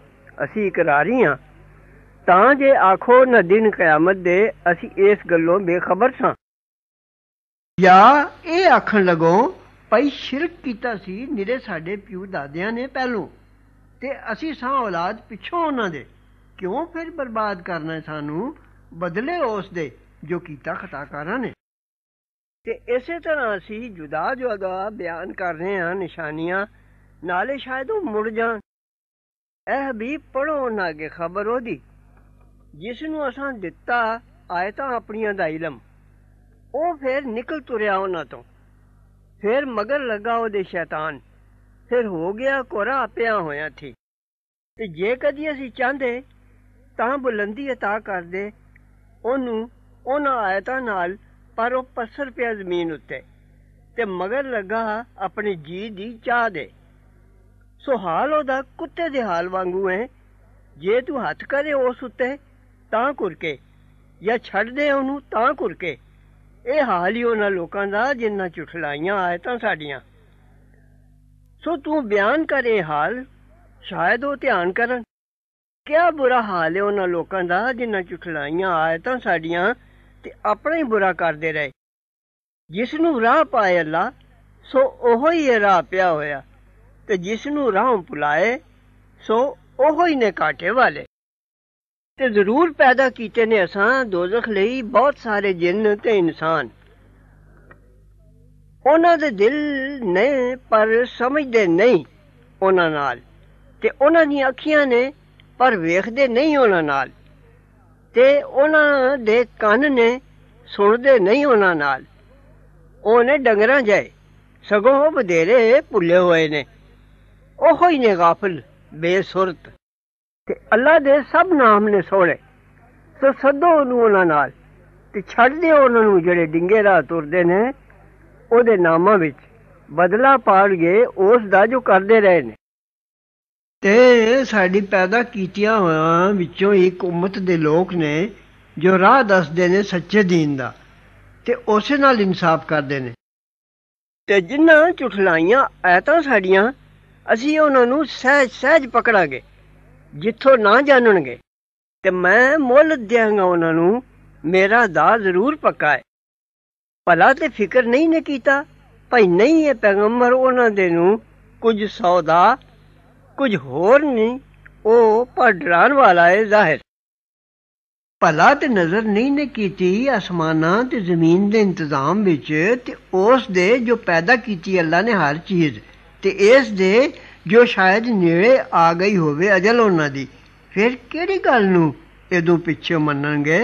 ਅਸੀਂ ਇਕਰਾਰੀ ਆ ਤਾਂ ਜੇ ਆਖੋ ਨਾ ਦਿਨ ਕਿਆਮਤ ਦੇ ਅਸੀਂ ਇਸ ਗੱਲੋਂ ਬੇਖਬਰ ਸਾਂ ਜਾਂ ਇਹ ਆਖਣ ਲੱਗੋ ਪਈ ਸ਼ਿਰਕ ਕੀਤਾ ਸੀ ਨਿਰੇ ਸਾਡੇ ਪਿਓ ਦਾਦਿਆਂ ਨੇ ਪਹਿਲੋਂ ਤੇ ਅਸੀਂ ਸਾਂ ਔਲਾਦ ਪਿੱਛੋਂ ਉਹਨਾਂ ਦੇ ਕਿਉਂ ਫਿਰ ਬਰਬਾਦ ਕਰਨਾ ਸਾਨੂੰ ਬਦਲੇ ਉਸ ਦੇ ਜੋ ਕੀਤਾ ਖਤਾਕਾਰਾਂ ਨੇ ਤੇ ਇਸੇ ਤਰ੍ਹਾਂ ਅਸੀਂ ਜੁਦਾ ਜੁਦਾ ਬਿਆਨ ਕਰ ਰਹੇ ਹਾਂ ਨਿਸ਼ਾਨੀਆਂ ਨਾਲੇ ਸ਼ਾਇਦ ਉਹ ਮੁੜ ਜਾਣ ਇਹ ਵੀ ਪੜੋ ਨਾ ਕਿ ਖਬਰ ਉਹਦੀ ਜਿਸ ਨੂੰ ਅਸਾਂ ਦਿੱਤਾ ਆਇਤਾਂ ਆਪਣੀਆਂ ਦਾ ਇਲਮ ਉਹ ਫੇਰ ਨਿਕਲ ਤੁਰਿਆ ਉਹਨਾਂ ਤੋਂ ਫੇਰ ਮਗਰ ਲੱਗਾ ਉਹਦੇ ਸ਼ੈਤਾਨ ਫਿਰ ਹੋ ਗਿਆ ਕੋਰਾ ਪਿਆ ਹੋਇਆ ਠੀ ਤੇ ਜੇ ਕਦੀ ਅਸੀਂ ਚਾਹਦੇ ਤਾਂ ਬੁਲੰਦੀ ਅਤਾ ਕਰਦੇ ਉਹਨੂੰ ਉਹਨਾਂ ਆਇਤਾਂ ਨਾਲ ਪਰ ਉਹ ਪਸਰ ਪਿਆ ਜ਼ਮੀਨ ਉੱਤੇ ਤੇ ਮਗਰ ਲੱਗਾ ਆਪਣੀ ਜੀ ਦੀ ਚਾਹ ਦੇ ਸੋ ਹਾਲ ਉਹਦਾ ਕੁੱਤੇ ਦੇ ਹਾਲ ਵਾਂਗੂ ਹੈ ਜੇ ਤੂੰ ਹੱਥ ਕਰੇ ਉਸ ਉੱਤੇ ਤਾਂ ਕੁਰਕੇ ਜਾਂ ਛੱਡ ਦੇ ਉਹਨੂੰ ਤਾਂ ਕੁਰਕੇ ਇਹ ਹਾਲ ਹੀ ਉਹਨਾਂ ਲੋਕਾਂ ਦਾ ਜਿੰਨਾ ਚੁਠਲਾਈਆਂ ਆਇਤਾਂ ਸਾਡੀਆਂ ਸੋ ਤੂੰ ਬਿਆਨ ਕਰ ਇਹ ਹਾਲ ਸ਼ਾਇਦ ਉਹ ਧਿਆਨ ਕਰਨ ਕਿਆ ਬੁਰਾ ਹਾਲ ਹੈ ਉਹਨਾਂ ਲੋਕਾਂ ਦਾ ਜਿਨ੍ਹਾਂ ਚੁਠਲਾਈਆਂ ਆਇਤਾਂ ਸਾਡੀਆਂ ਤੇ ਆਪਣਾ ਹੀ ਬੁਰਾ ਕਰਦੇ ਰਹੇ ਜਿਸ ਨੂੰ ਰਾਹ ਪਾਇਆ ਅੱਲਾ ਸੋ ਉਹੋ ਹੀ ਰਾਹ ਪਿਆ ਹੋਇਆ ਤੇ ਜਿਸ ਨੂੰ ਰਾਹ ਪੁਲਾਏ ਸੋ ਉਹੋ ਹੀ ਨੇ ਕਾਟੇ ਵਾਲੇ ਤੇ ਜ਼ਰੂਰ ਪੈਦਾ ਕੀਤੇ ਨੇ ਅਸਾਂ ਦੋਜ਼ਖ ਲਈ ਬਹੁਤ ਸਾਰੇ ਜਿੰਨ ਤੇ ਇਨਸਾਨ ਉਹਨਾਂ ਦੇ ਦਿਲ ਨੇ ਪਰ ਸਮਝਦੇ ਨਹੀਂ ਉਹਨਾਂ ਨਾਲ ਤੇ ਉਹਨਾਂ ਦੀਆਂ ਅੱਖੀਆਂ ਨੇ ਪਰ ਵੇਖਦੇ ਨਹੀਂ ਉਹਨਾਂ ਨਾਲ ਤੇ ਉਹਨਾਂ ਦੇ ਕੰਨ ਨੇ ਸੁਣਦੇ ਨਹੀਂ ਉਹਨਾਂ ਨਾਲ ਉਹਨੇ ਡੰਗਰਾਂ ਜਾਏ ਸਗੋਂ ਉਹ ਬਦੇਰੇ ਭੁੱਲੇ ਹੋਏ ਨੇ ਉਹੋ ਹੀ ਨੇ ਗਾਫਲ ਬੇਸੁਰਤ ਤੇ ਅੱਲਾ ਦੇ ਸਭ ਨਾਮ ਨੇ ਸੋਹਣੇ ਤੇ ਸਦੋ ਉਹਨੂੰ ਉਹਨਾਂ ਨਾਲ ਤੇ ਛੱਡ ਦੇ ਉਹਨਾਂ ਨੂੰ ਜਿਹੜੇ ਡਿੰਗੇ ਦਾ ਤੁਰਦੇ ਨੇ ਉਹਦੇ ਨਾਮਾਂ ਵਿੱਚ ਬਦਲਾ ਪਾੜ ਗਏ ਉਸ ਦਾ ਜੋ ਕਰਦੇ ਰਹੇ ਨੇ ਤੇ ਸਾਡੀ ਪੈਦਾ ਕੀਤੀਆਂ ਹੋਆਂ ਵਿੱਚੋਂ ਇੱਕ ਉਮਤ ਦੇ ਲੋਕ ਨੇ ਜੋ ਰਾਹ ਦੱਸਦੇ ਨੇ ਸੱਚੇ دین ਦਾ ਤੇ ਉਸੇ ਨਾਲ ਇਨਸਾਫ ਕਰਦੇ ਨੇ ਤੇ ਜਿਨ੍ਹਾਂ ਝੁਠਲਾਈਆਂ ਐਤਾਂ ਸਾਡੀਆਂ ਅਸੀਂ ਉਹਨਾਂ ਨੂੰ ਸਹਿਜ ਸਹਿਜ ਪਕੜਾਂਗੇ ਜਿੱਥੋਂ ਨਾ ਜਾਣਨਗੇ ਤੇ ਮੈਂ ਮੁੱਲ ਦੇਵਾਂਗਾ ਉਹਨਾਂ ਨੂੰ ਮੇਰਾ ਦਾ ਜ਼ਰੂਰ ਪੱਕਾ ਹੈ ਭਲਾ ਤੇ ਫਿਕਰ ਨਹੀਂ ਨੇ ਕੀਤਾ ਭਈ ਨਹੀਂ ਹੈ ਪੈਗੰਬਰ ਉਹਨਾਂ ਦੇ ਨੂੰ ਕੁਝ ਸੌਦਾ ਕੁਝ ਹੋਰ ਨਹੀਂ ਉਹ ਪਰ ਵਾਲਾ ਹੈ ਜ਼ਾਹਿਰ ਭਲਾ ਤੇ ਨਜ਼ਰ ਨਹੀਂ ਨੇ ਕੀਤੀ ਅਸਮਾਨਾਂ ਤੇ ਜ਼ਮੀਨ ਦੇ ਇੰਤਜ਼ਾਮ ਵਿੱਚ ਤੇ ਉਸ ਦੇ ਜੋ ਪੈਦਾ ਕੀਤੀ ਅੱਲਾ ਨੇ ਹਰ ਚੀਜ਼ ਤੇ ਇਸ ਦੇ ਜੋ ਸ਼ਾਇਦ ਨੇੜੇ ਆ ਗਈ ਹੋਵੇ ਅਜਲ ਉਹਨਾਂ ਦੀ ਫਿਰ ਕਿਹੜੀ ਗੱਲ ਨੂੰ ਇਦੋਂ ਪਿੱਛੇ ਮੰਨਣਗੇ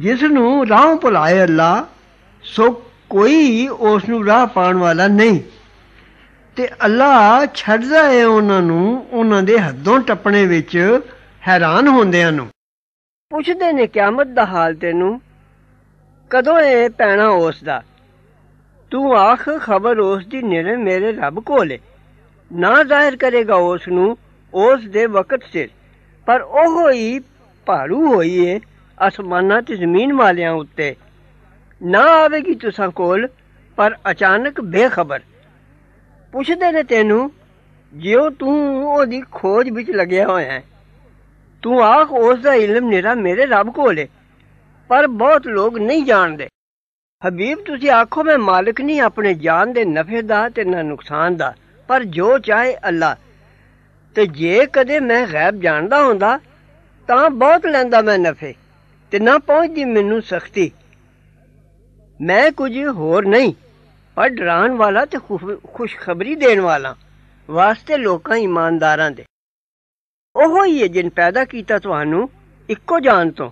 ਜਿਸ ਨੂੰ ਰਾਹ ਭੁਲਾਏ ਅੱਲਾ ਸੋ ਕੋਈ ਉਸ ਨੂੰ ਰਾਹ ਪਾਣ ਵਾਲਾ ਨਹੀਂ ਤੇ ਅੱਲਾ ਛੱਡਦਾ ਹੈ ਉਹਨਾਂ ਨੂੰ ਉਹਨਾਂ ਦੇ ਹੱਦੋਂ ਟੱਪਣੇ ਵਿੱਚ ਹੈਰਾਨ ਹੁੰਦਿਆਂ ਨੂੰ ਪੁੱਛਦੇ ਨੇ ਕਿਆਮਤ ਦਾ ਹਾਲ ਤੈਨੂੰ ਕਦੋਂ ਇਹ ਪੈਣਾ ਉਸ ਦਾ ਤੂੰ ਆਖ ਖਬਰ ਉਸ ਦੀ ਨੇੜੇ ਮੇਰੇ ਰੱਬ ਕੋਲੇ ਨਾ ਜ਼ਾਹਿਰ ਕਰੇਗਾ ਉਸ ਨੂੰ ਉਸ ਦੇ ਵਕਤ ਸਿਰ ਪਰ ਉਹ ਹੀ ਭਾਰੂ ਹੋਈ ਏ ਅਸਮਾਨਾਂ ਤੇ ਜ਼ਮੀਨ ਵਾਲਿਆਂ ਉੱਤੇ ਨਾ ਆਵੇਗੀ ਤੁਸਾਂ ਕੋਲ ਪਰ ਅਚਾਨਕ ਬੇਖਬਰ ਪੁੱਛਦੇ ਨੇ ਤੈਨੂੰ ਜਿਉ ਤੂੰ ਉਹਦੀ ਖੋਜ ਵਿੱਚ ਲੱਗਿਆ ਹੋਇਆ ਤੂੰ ਆਖ ਉਸ ਦਾ ਇਲਮ ਨਿਹਰਾ ਮੇਰੇ ਰੱਬ ਕੋਲੇ ਪਰ ਬਹੁਤ ਲੋਕ ਨਹੀਂ ਜਾਣਦੇ ਹਬੀਬ ਤੁਸੀਂ ਆਖੋ ਮੈਂ ਮਾਲਕ ਨਹੀਂ ਆਪਣੇ ਜਾਨ ਦੇ ਨਫੇ ਦਾ ਤੇ ਨਾ ਨੁਕਸਾਨ ਦਾ ਪਰ ਜੋ ਚਾਹੇ ਅੱਲਾ ਤੇ ਜੇ ਕਦੇ ਮੈਂ ਗੈਬ ਜਾਣਦਾ ਹੁੰਦਾ ਤਾਂ ਬਹੁਤ ਲੈਂਦਾ ਮੈਂ ਨਫੇ ਤੇ ਨਾ ਪਹੁੰਚਦੀ ਮੈਨੂੰ ਸਖਤੀ ਮੈਂ ਕੁਝ ਹੋਰ ਨਹੀਂ ਪਰ ਡਰਾਉਣ ਵਾਲਾ ਤੇ ਖੁਸ਼ਖਬਰੀ ਦੇਣ ਵਾਲਾ ਵਾਸਤੇ ਲੋਕਾਂ ਇਮਾਨਦਾਰਾਂ ਦੇ ਉਹ ਹੀ ਹੈ ਜਿਨ ਪੈਦਾ ਕੀਤਾ ਤੁਹਾਨੂੰ ਇੱਕੋ ਜਾਨ ਤੋਂ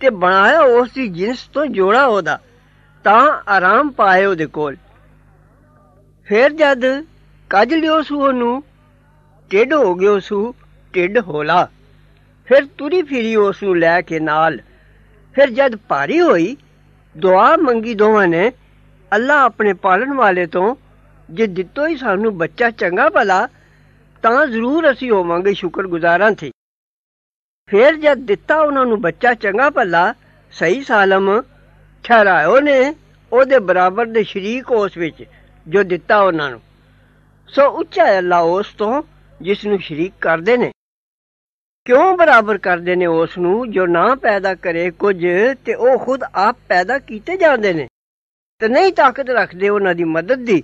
ਤੇ ਬਣਾਇਆ ਉਸ ਦੀ ਜਿੰਸ ਤੋਂ ਜੋੜਾ ਉਹਦਾ ਤਾਂ ਆਰਾਮ ਪਾਏ ਉਹਦੇ ਕੋਲ ਫਿਰ ਜਦ ਕੱਜ ਲਿਓ ਸੂ ਉਹਨੂੰ ਟੇਢ ਹੋ ਗਿਓ ਸੂ ਟੇਢ ਹੋਲਾ ਫਿਰ ਤੁਰੀ ਫਿਰੀ ਉਸ ਨੂੰ ਲੈ ਕੇ ਨਾਲ ਫਿਰ ਜਦ ਭਾਰੀ ਹੋਈ ਦੁਆ ਮੰਗੀ ਦੋਵਾਂ ਨੇ ਅੱਲਾ ਆਪਣੇ ਪਾਲਣ ਵਾਲੇ ਤੋਂ ਜੇ ਦਿੱਤੋ ਹੀ ਸਾਨੂੰ ਬੱਚਾ ਚੰਗਾ ਭਲਾ ਤਾਂ ਜ਼ਰੂਰ ਅਸੀਂ ਹੋਵਾਂਗੇ ਸ਼ੁਕਰਗੁਜ਼ਾਰਾਂ ਥੇ ਫਿਰ ਜਦ ਦਿੱਤਾ ਉਹਨਾਂ ਨੂੰ ਬੱਚਾ ਚੰਗਾ ਭਲਾ ਸਹੀ ਸਾਲਮ ਠਹਿਰਾਇਓ ਨੇ ਉਹਦੇ ਬਰਾਬਰ ਦੇ ਸ਼ਰੀਕ ਉਸ ਵਿੱਚ ਜੋ ਦਿੱਤਾ ਉਹਨਾਂ ਨੂੰ ਸੋ ਉੱਚਾ ਅੱਲਾ ਉਸ ਤੋਂ ਜਿਸ ਨੂੰ ਸ਼ਰੀਕ ਕਰਦੇ ਨੇ ਕਿਉਂ ਬਰਾਬਰ ਕਰਦੇ ਨੇ ਉਸ ਨੂੰ ਜੋ ਨਾ ਪੈਦਾ ਕਰੇ ਕੁਝ ਤੇ ਉਹ ਖੁਦ ਆਪ ਪੈਦਾ ਕੀਤੇ ਜਾਂਦੇ ਨੇ ਤੇ ਨਹੀਂ ਤਾਕਤ ਰੱਖਦੇ ਉਹਨਾਂ ਦੀ ਮਦਦ ਦੀ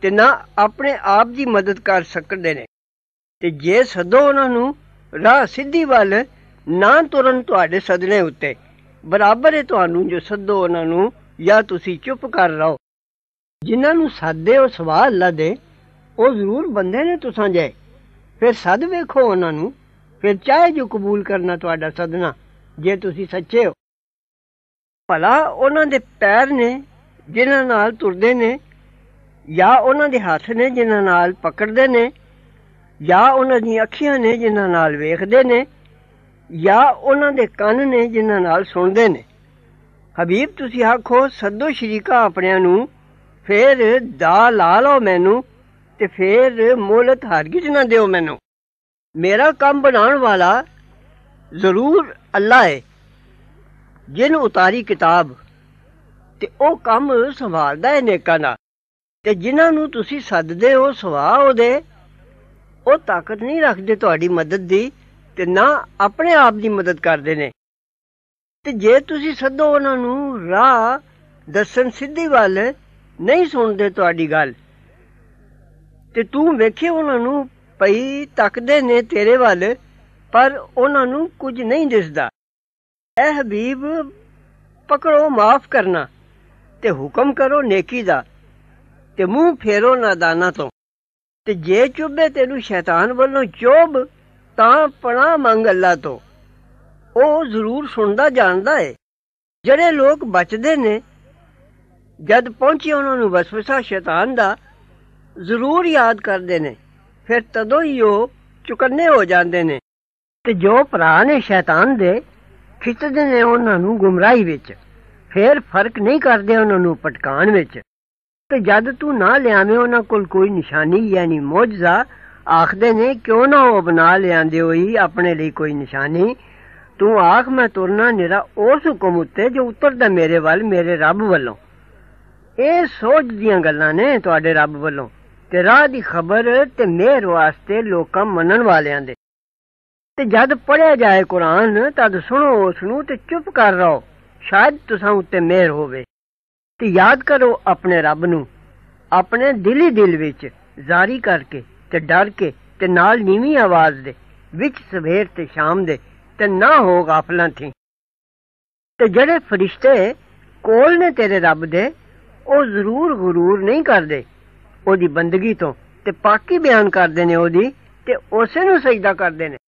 ਤੇ ਨਾ ਆਪਣੇ ਆਪ ਦੀ ਮਦਦ ਕਰ ਸਕਦੇ ਨੇ ਤੇ ਜੇ ਸਦੋ ਉਹਨਾਂ ਨੂੰ ਰਾਹ ਸਿੱਧੀ ਵੱਲ ਨਾ ਤੁਰਨ ਤੁਹਾਡੇ ਸਦਨੇ ਉੱਤੇ ਬਰਾਬਰ ਹੈ ਤੁਹਾਨੂੰ ਜੋ ਸੱਦੋ ਉਹਨਾਂ ਨੂੰ ਜਾਂ ਤੁਸੀਂ ਚੁੱਪ ਕਰ ਰਹੋ ਜਿਨ੍ਹਾਂ ਨੂੰ ਸਾਦੇ ਉਹ ਸਵਾਲ ਲਾ ਦੇ ਉਹ ਜ਼ਰੂਰ ਬੰਦੇ ਨੇ ਤੁਸਾਂ ਜੇ ਫਿਰ ਸੱਦ ਵੇਖੋ ਉਹਨਾਂ ਨੂੰ ਫਿਰ ਚਾਹੇ ਜੋ ਕਬੂਲ ਕਰਨਾ ਤੁਹਾਡਾ ਸਦਨਾ ਜੇ ਤੁਸੀਂ ਸੱਚੇ ਹੋ ਭਲਾ ਉਹਨਾਂ ਦੇ ਪੈਰ ਨੇ ਜਿਨ੍ਹਾਂ ਨਾਲ ਤੁਰਦੇ ਨੇ ਜਾਂ ਉਹਨਾਂ ਦੇ ਹੱਥ ਨੇ ਜਿਨ੍ਹਾਂ ਨਾਲ ਪਕੜਦੇ ਨੇ ਜਾਂ ਉਹਨਾਂ ਦੀਆਂ ਅੱਖੀਆਂ ਨੇ ਜਿਨ੍ਹਾਂ ਨਾਲ ਵੇਖਦੇ ਨੇ ਜਾਂ ਉਹਨਾਂ ਦੇ ਕੰਨ ਨੇ ਜਿਨ੍ਹਾਂ ਨਾਲ ਸੁਣਦੇ ਨੇ ਹਬੀਬ ਤੁਸੀਂ ਆਖੋ ਸੱਦੋ ਸ਼ਰੀਕਾ ਆਪਣਿਆਂ ਨੂੰ ਫੇਰ ਦਾ ਲਾ ਲਓ ਮੈਨੂੰ ਤੇ ਫੇਰ ਮੋਹਲਤ ਹਰਗਿਜ਼ ਨਾ ਦਿਓ ਮੈਨੂੰ ਮੇਰਾ ਕੰਮ ਬਣਾਉਣ ਵਾਲਾ ਜ਼ਰੂਰ ਅੱਲਾ ਹੈ ਜਿਨ ਉਤਾਰੀ ਕਿਤਾਬ ਤੇ ਉਹ ਕੰਮ ਸੰਭਾਲਦਾ ਹੈ ਨੇਕਾਂ ਦਾ ਤੇ ਜਿਨ੍ਹਾਂ ਨੂੰ ਤੁਸੀਂ ਸੱਦਦੇ ਹੋ ਸਵਾ ਉਹਦੇ ਉਹ ਤਾਕਤ ਨਹੀਂ ਰੱਖਦੇ ਤੁਹਾਡੀ ਮਦਦ ਦੀ ਤੇ ਨਾ ਆਪਣੇ ਆਪ ਦੀ ਮਦਦ ਕਰਦੇ ਨੇ ਤੇ ਜੇ ਤੁਸੀਂ ਸੱਦੋ ਉਹਨਾਂ ਨੂੰ ਰਾਹ ਦੱਸਣ ਸਿੱਧੀ ਗੱਲ ਨਹੀਂ ਸੁਣਦੇ ਤੁਹਾਡੀ ਗੱਲ ਤੇ ਤੂੰ ਵੇਖੇ ਉਹਨਾਂ ਨੂੰ ਪਈ ਤੱਕਦੇ ਨੇ ਤੇਰੇ ਵੱਲ ਪਰ ਉਹਨਾਂ ਨੂੰ ਕੁਝ ਨਹੀਂ ਦਿਸਦਾ ਐ ਹਬੀਬ ਪਕੜੋ ਮਾਫ ਕਰਨਾ ਤੇ ਹੁਕਮ ਕਰੋ ਨੇਕੀ ਦਾ ਤੇ ਮੂੰਹ ਫੇਰੋ ਨਾ ਦਾਨਾ ਤੋਂ ਤੇ ਜੇ ਚੁੱਭੇ ਤੈਨੂੰ ਸ਼ੈਤਾਨ ਵੱਲੋਂ ਚੋਬ ਤਾਂ ਪਣਾ ਮੰਗ ਅੱਲਾ ਤੋਂ ਉਹ ਜ਼ਰੂਰ ਸੁਣਦਾ ਜਾਣਦਾ ਏ ਜਿਹੜੇ ਲੋਕ ਬਚਦੇ ਨੇ ਜਦ ਪਹੁੰਚੀ ਉਹਨਾਂ ਨੂੰ ਵਸਵਸਾ ਸ਼ੈਤਾਨ ਦਾ ਜ਼ਰੂਰ ਯਾਦ ਕਰਦੇ ਨੇ ਫਿਰ ਤਦੋਂ ਹੀ ਉਹ ਚੁਕੰਨੇ ਹੋ ਜਾਂਦੇ ਨੇ ਤੇ ਜੋ ਭਰਾ ਨੇ ਸ਼ੈਤਾਨ ਦੇ ਖਿੱਚਦੇ ਨੇ ਉਹਨਾਂ ਨੂੰ ਗੁੰਮਰਾਹੀ ਵਿੱਚ ਫਿਰ ਫਰਕ ਨਹੀਂ ਕਰਦੇ ਉਹਨਾਂ ਨੂੰ ਪਟਕਾਣ ਵਿੱਚ ਤੇ ਜਦ ਤੂੰ ਨਾ ਲਿਆਵੇਂ ਉਹਨਾਂ ਕੋਲ ਕੋਈ ਨਿਸ਼ਾਨੀ ਯਾਨੀ ਮੌਜਜ਼ਾ ਆਖਦੇ ਨੇ ਕਿਉਂ ਨਾ ਉਹ ਬਣਾ ਲਿਆਂਦੇ ਹੋਈ ਆਪਣੇ ਲਈ ਕੋਈ ਨਿਸ਼ਾਨੀ ਤੂੰ ਆਖ ਮੈਂ ਤੁਰਨਾ ਨਿਹਰਾ ਉਸ ਹੁਕਮ ਉੱਤੇ ਜੋ ਉਤਰਦਾ ਮੇਰੇ ਵੱਲ ਮੇਰੇ ਰੱਬ ਵੱਲੋਂ ਇਹ ਸੋਚ ਦੀਆਂ ਗੱਲਾਂ ਨੇ ਤੁਹਾਡੇ ਰੱਬ ਵੱਲੋਂ ਤੇ ਰਾਹ ਦੀ ਖਬਰ ਤੇ ਮਿਹਰ ਵਾਸਤੇ ਲੋਕਾਂ ਮੰਨਣ ਵਾਲਿਆਂ ਦੇ ਤੇ ਜਦ ਪੜਿਆ ਜਾਏ ਕੁਰਾਨ ਤਦ ਸੁਣੋ ਉਸ ਨੂੰ ਤੇ ਚੁੱਪ ਕਰ ਰਹੋ ਸ਼ਾਇਦ ਤੁਸਾਂ ਉੱਤੇ ਮਿਹਰ ਹੋਵੇ ਤੇ ਯਾਦ ਕਰੋ ਆਪਣੇ ਰੱਬ ਨੂੰ ਆਪਣੇ ਦਿਲੀ ਦਿਲ ਵਿੱਚ ਜ਼ਾਰੀ ਕਰਕੇ ਤੇ ਡਰ ਕੇ ਤੇ ਨਾਲ ਨੀਵੀਂ ਆਵਾਜ਼ ਦੇ ਵਿੱਚ ਸਵੇਰ ਤੇ ਸ਼ਾਮ ਦੇ ਤੇ ਨਾ ਹੋ ਗਾਫਲਾਂ ਥੀ ਤੇ ਜਿਹੜੇ ਫਰਿਸ਼ਤੇ ਕੋਲ ਨੇ ਤੇਰੇ ਰੱਬ ਦੇ ਉਹ ਜ਼ਰੂਰ غرور ਨਹੀਂ ਕਰਦੇ ਉਹਦੀ ਬੰਦਗੀ ਤੋਂ ਤੇ ਪਾਕੀ ਬਿਆਨ ਕਰਦੇ ਨੇ ਉਹਦੀ ਤੇ ਉਸੇ ਨੂੰ ਸਜਦਾ ਕਰਦੇ ਨੇ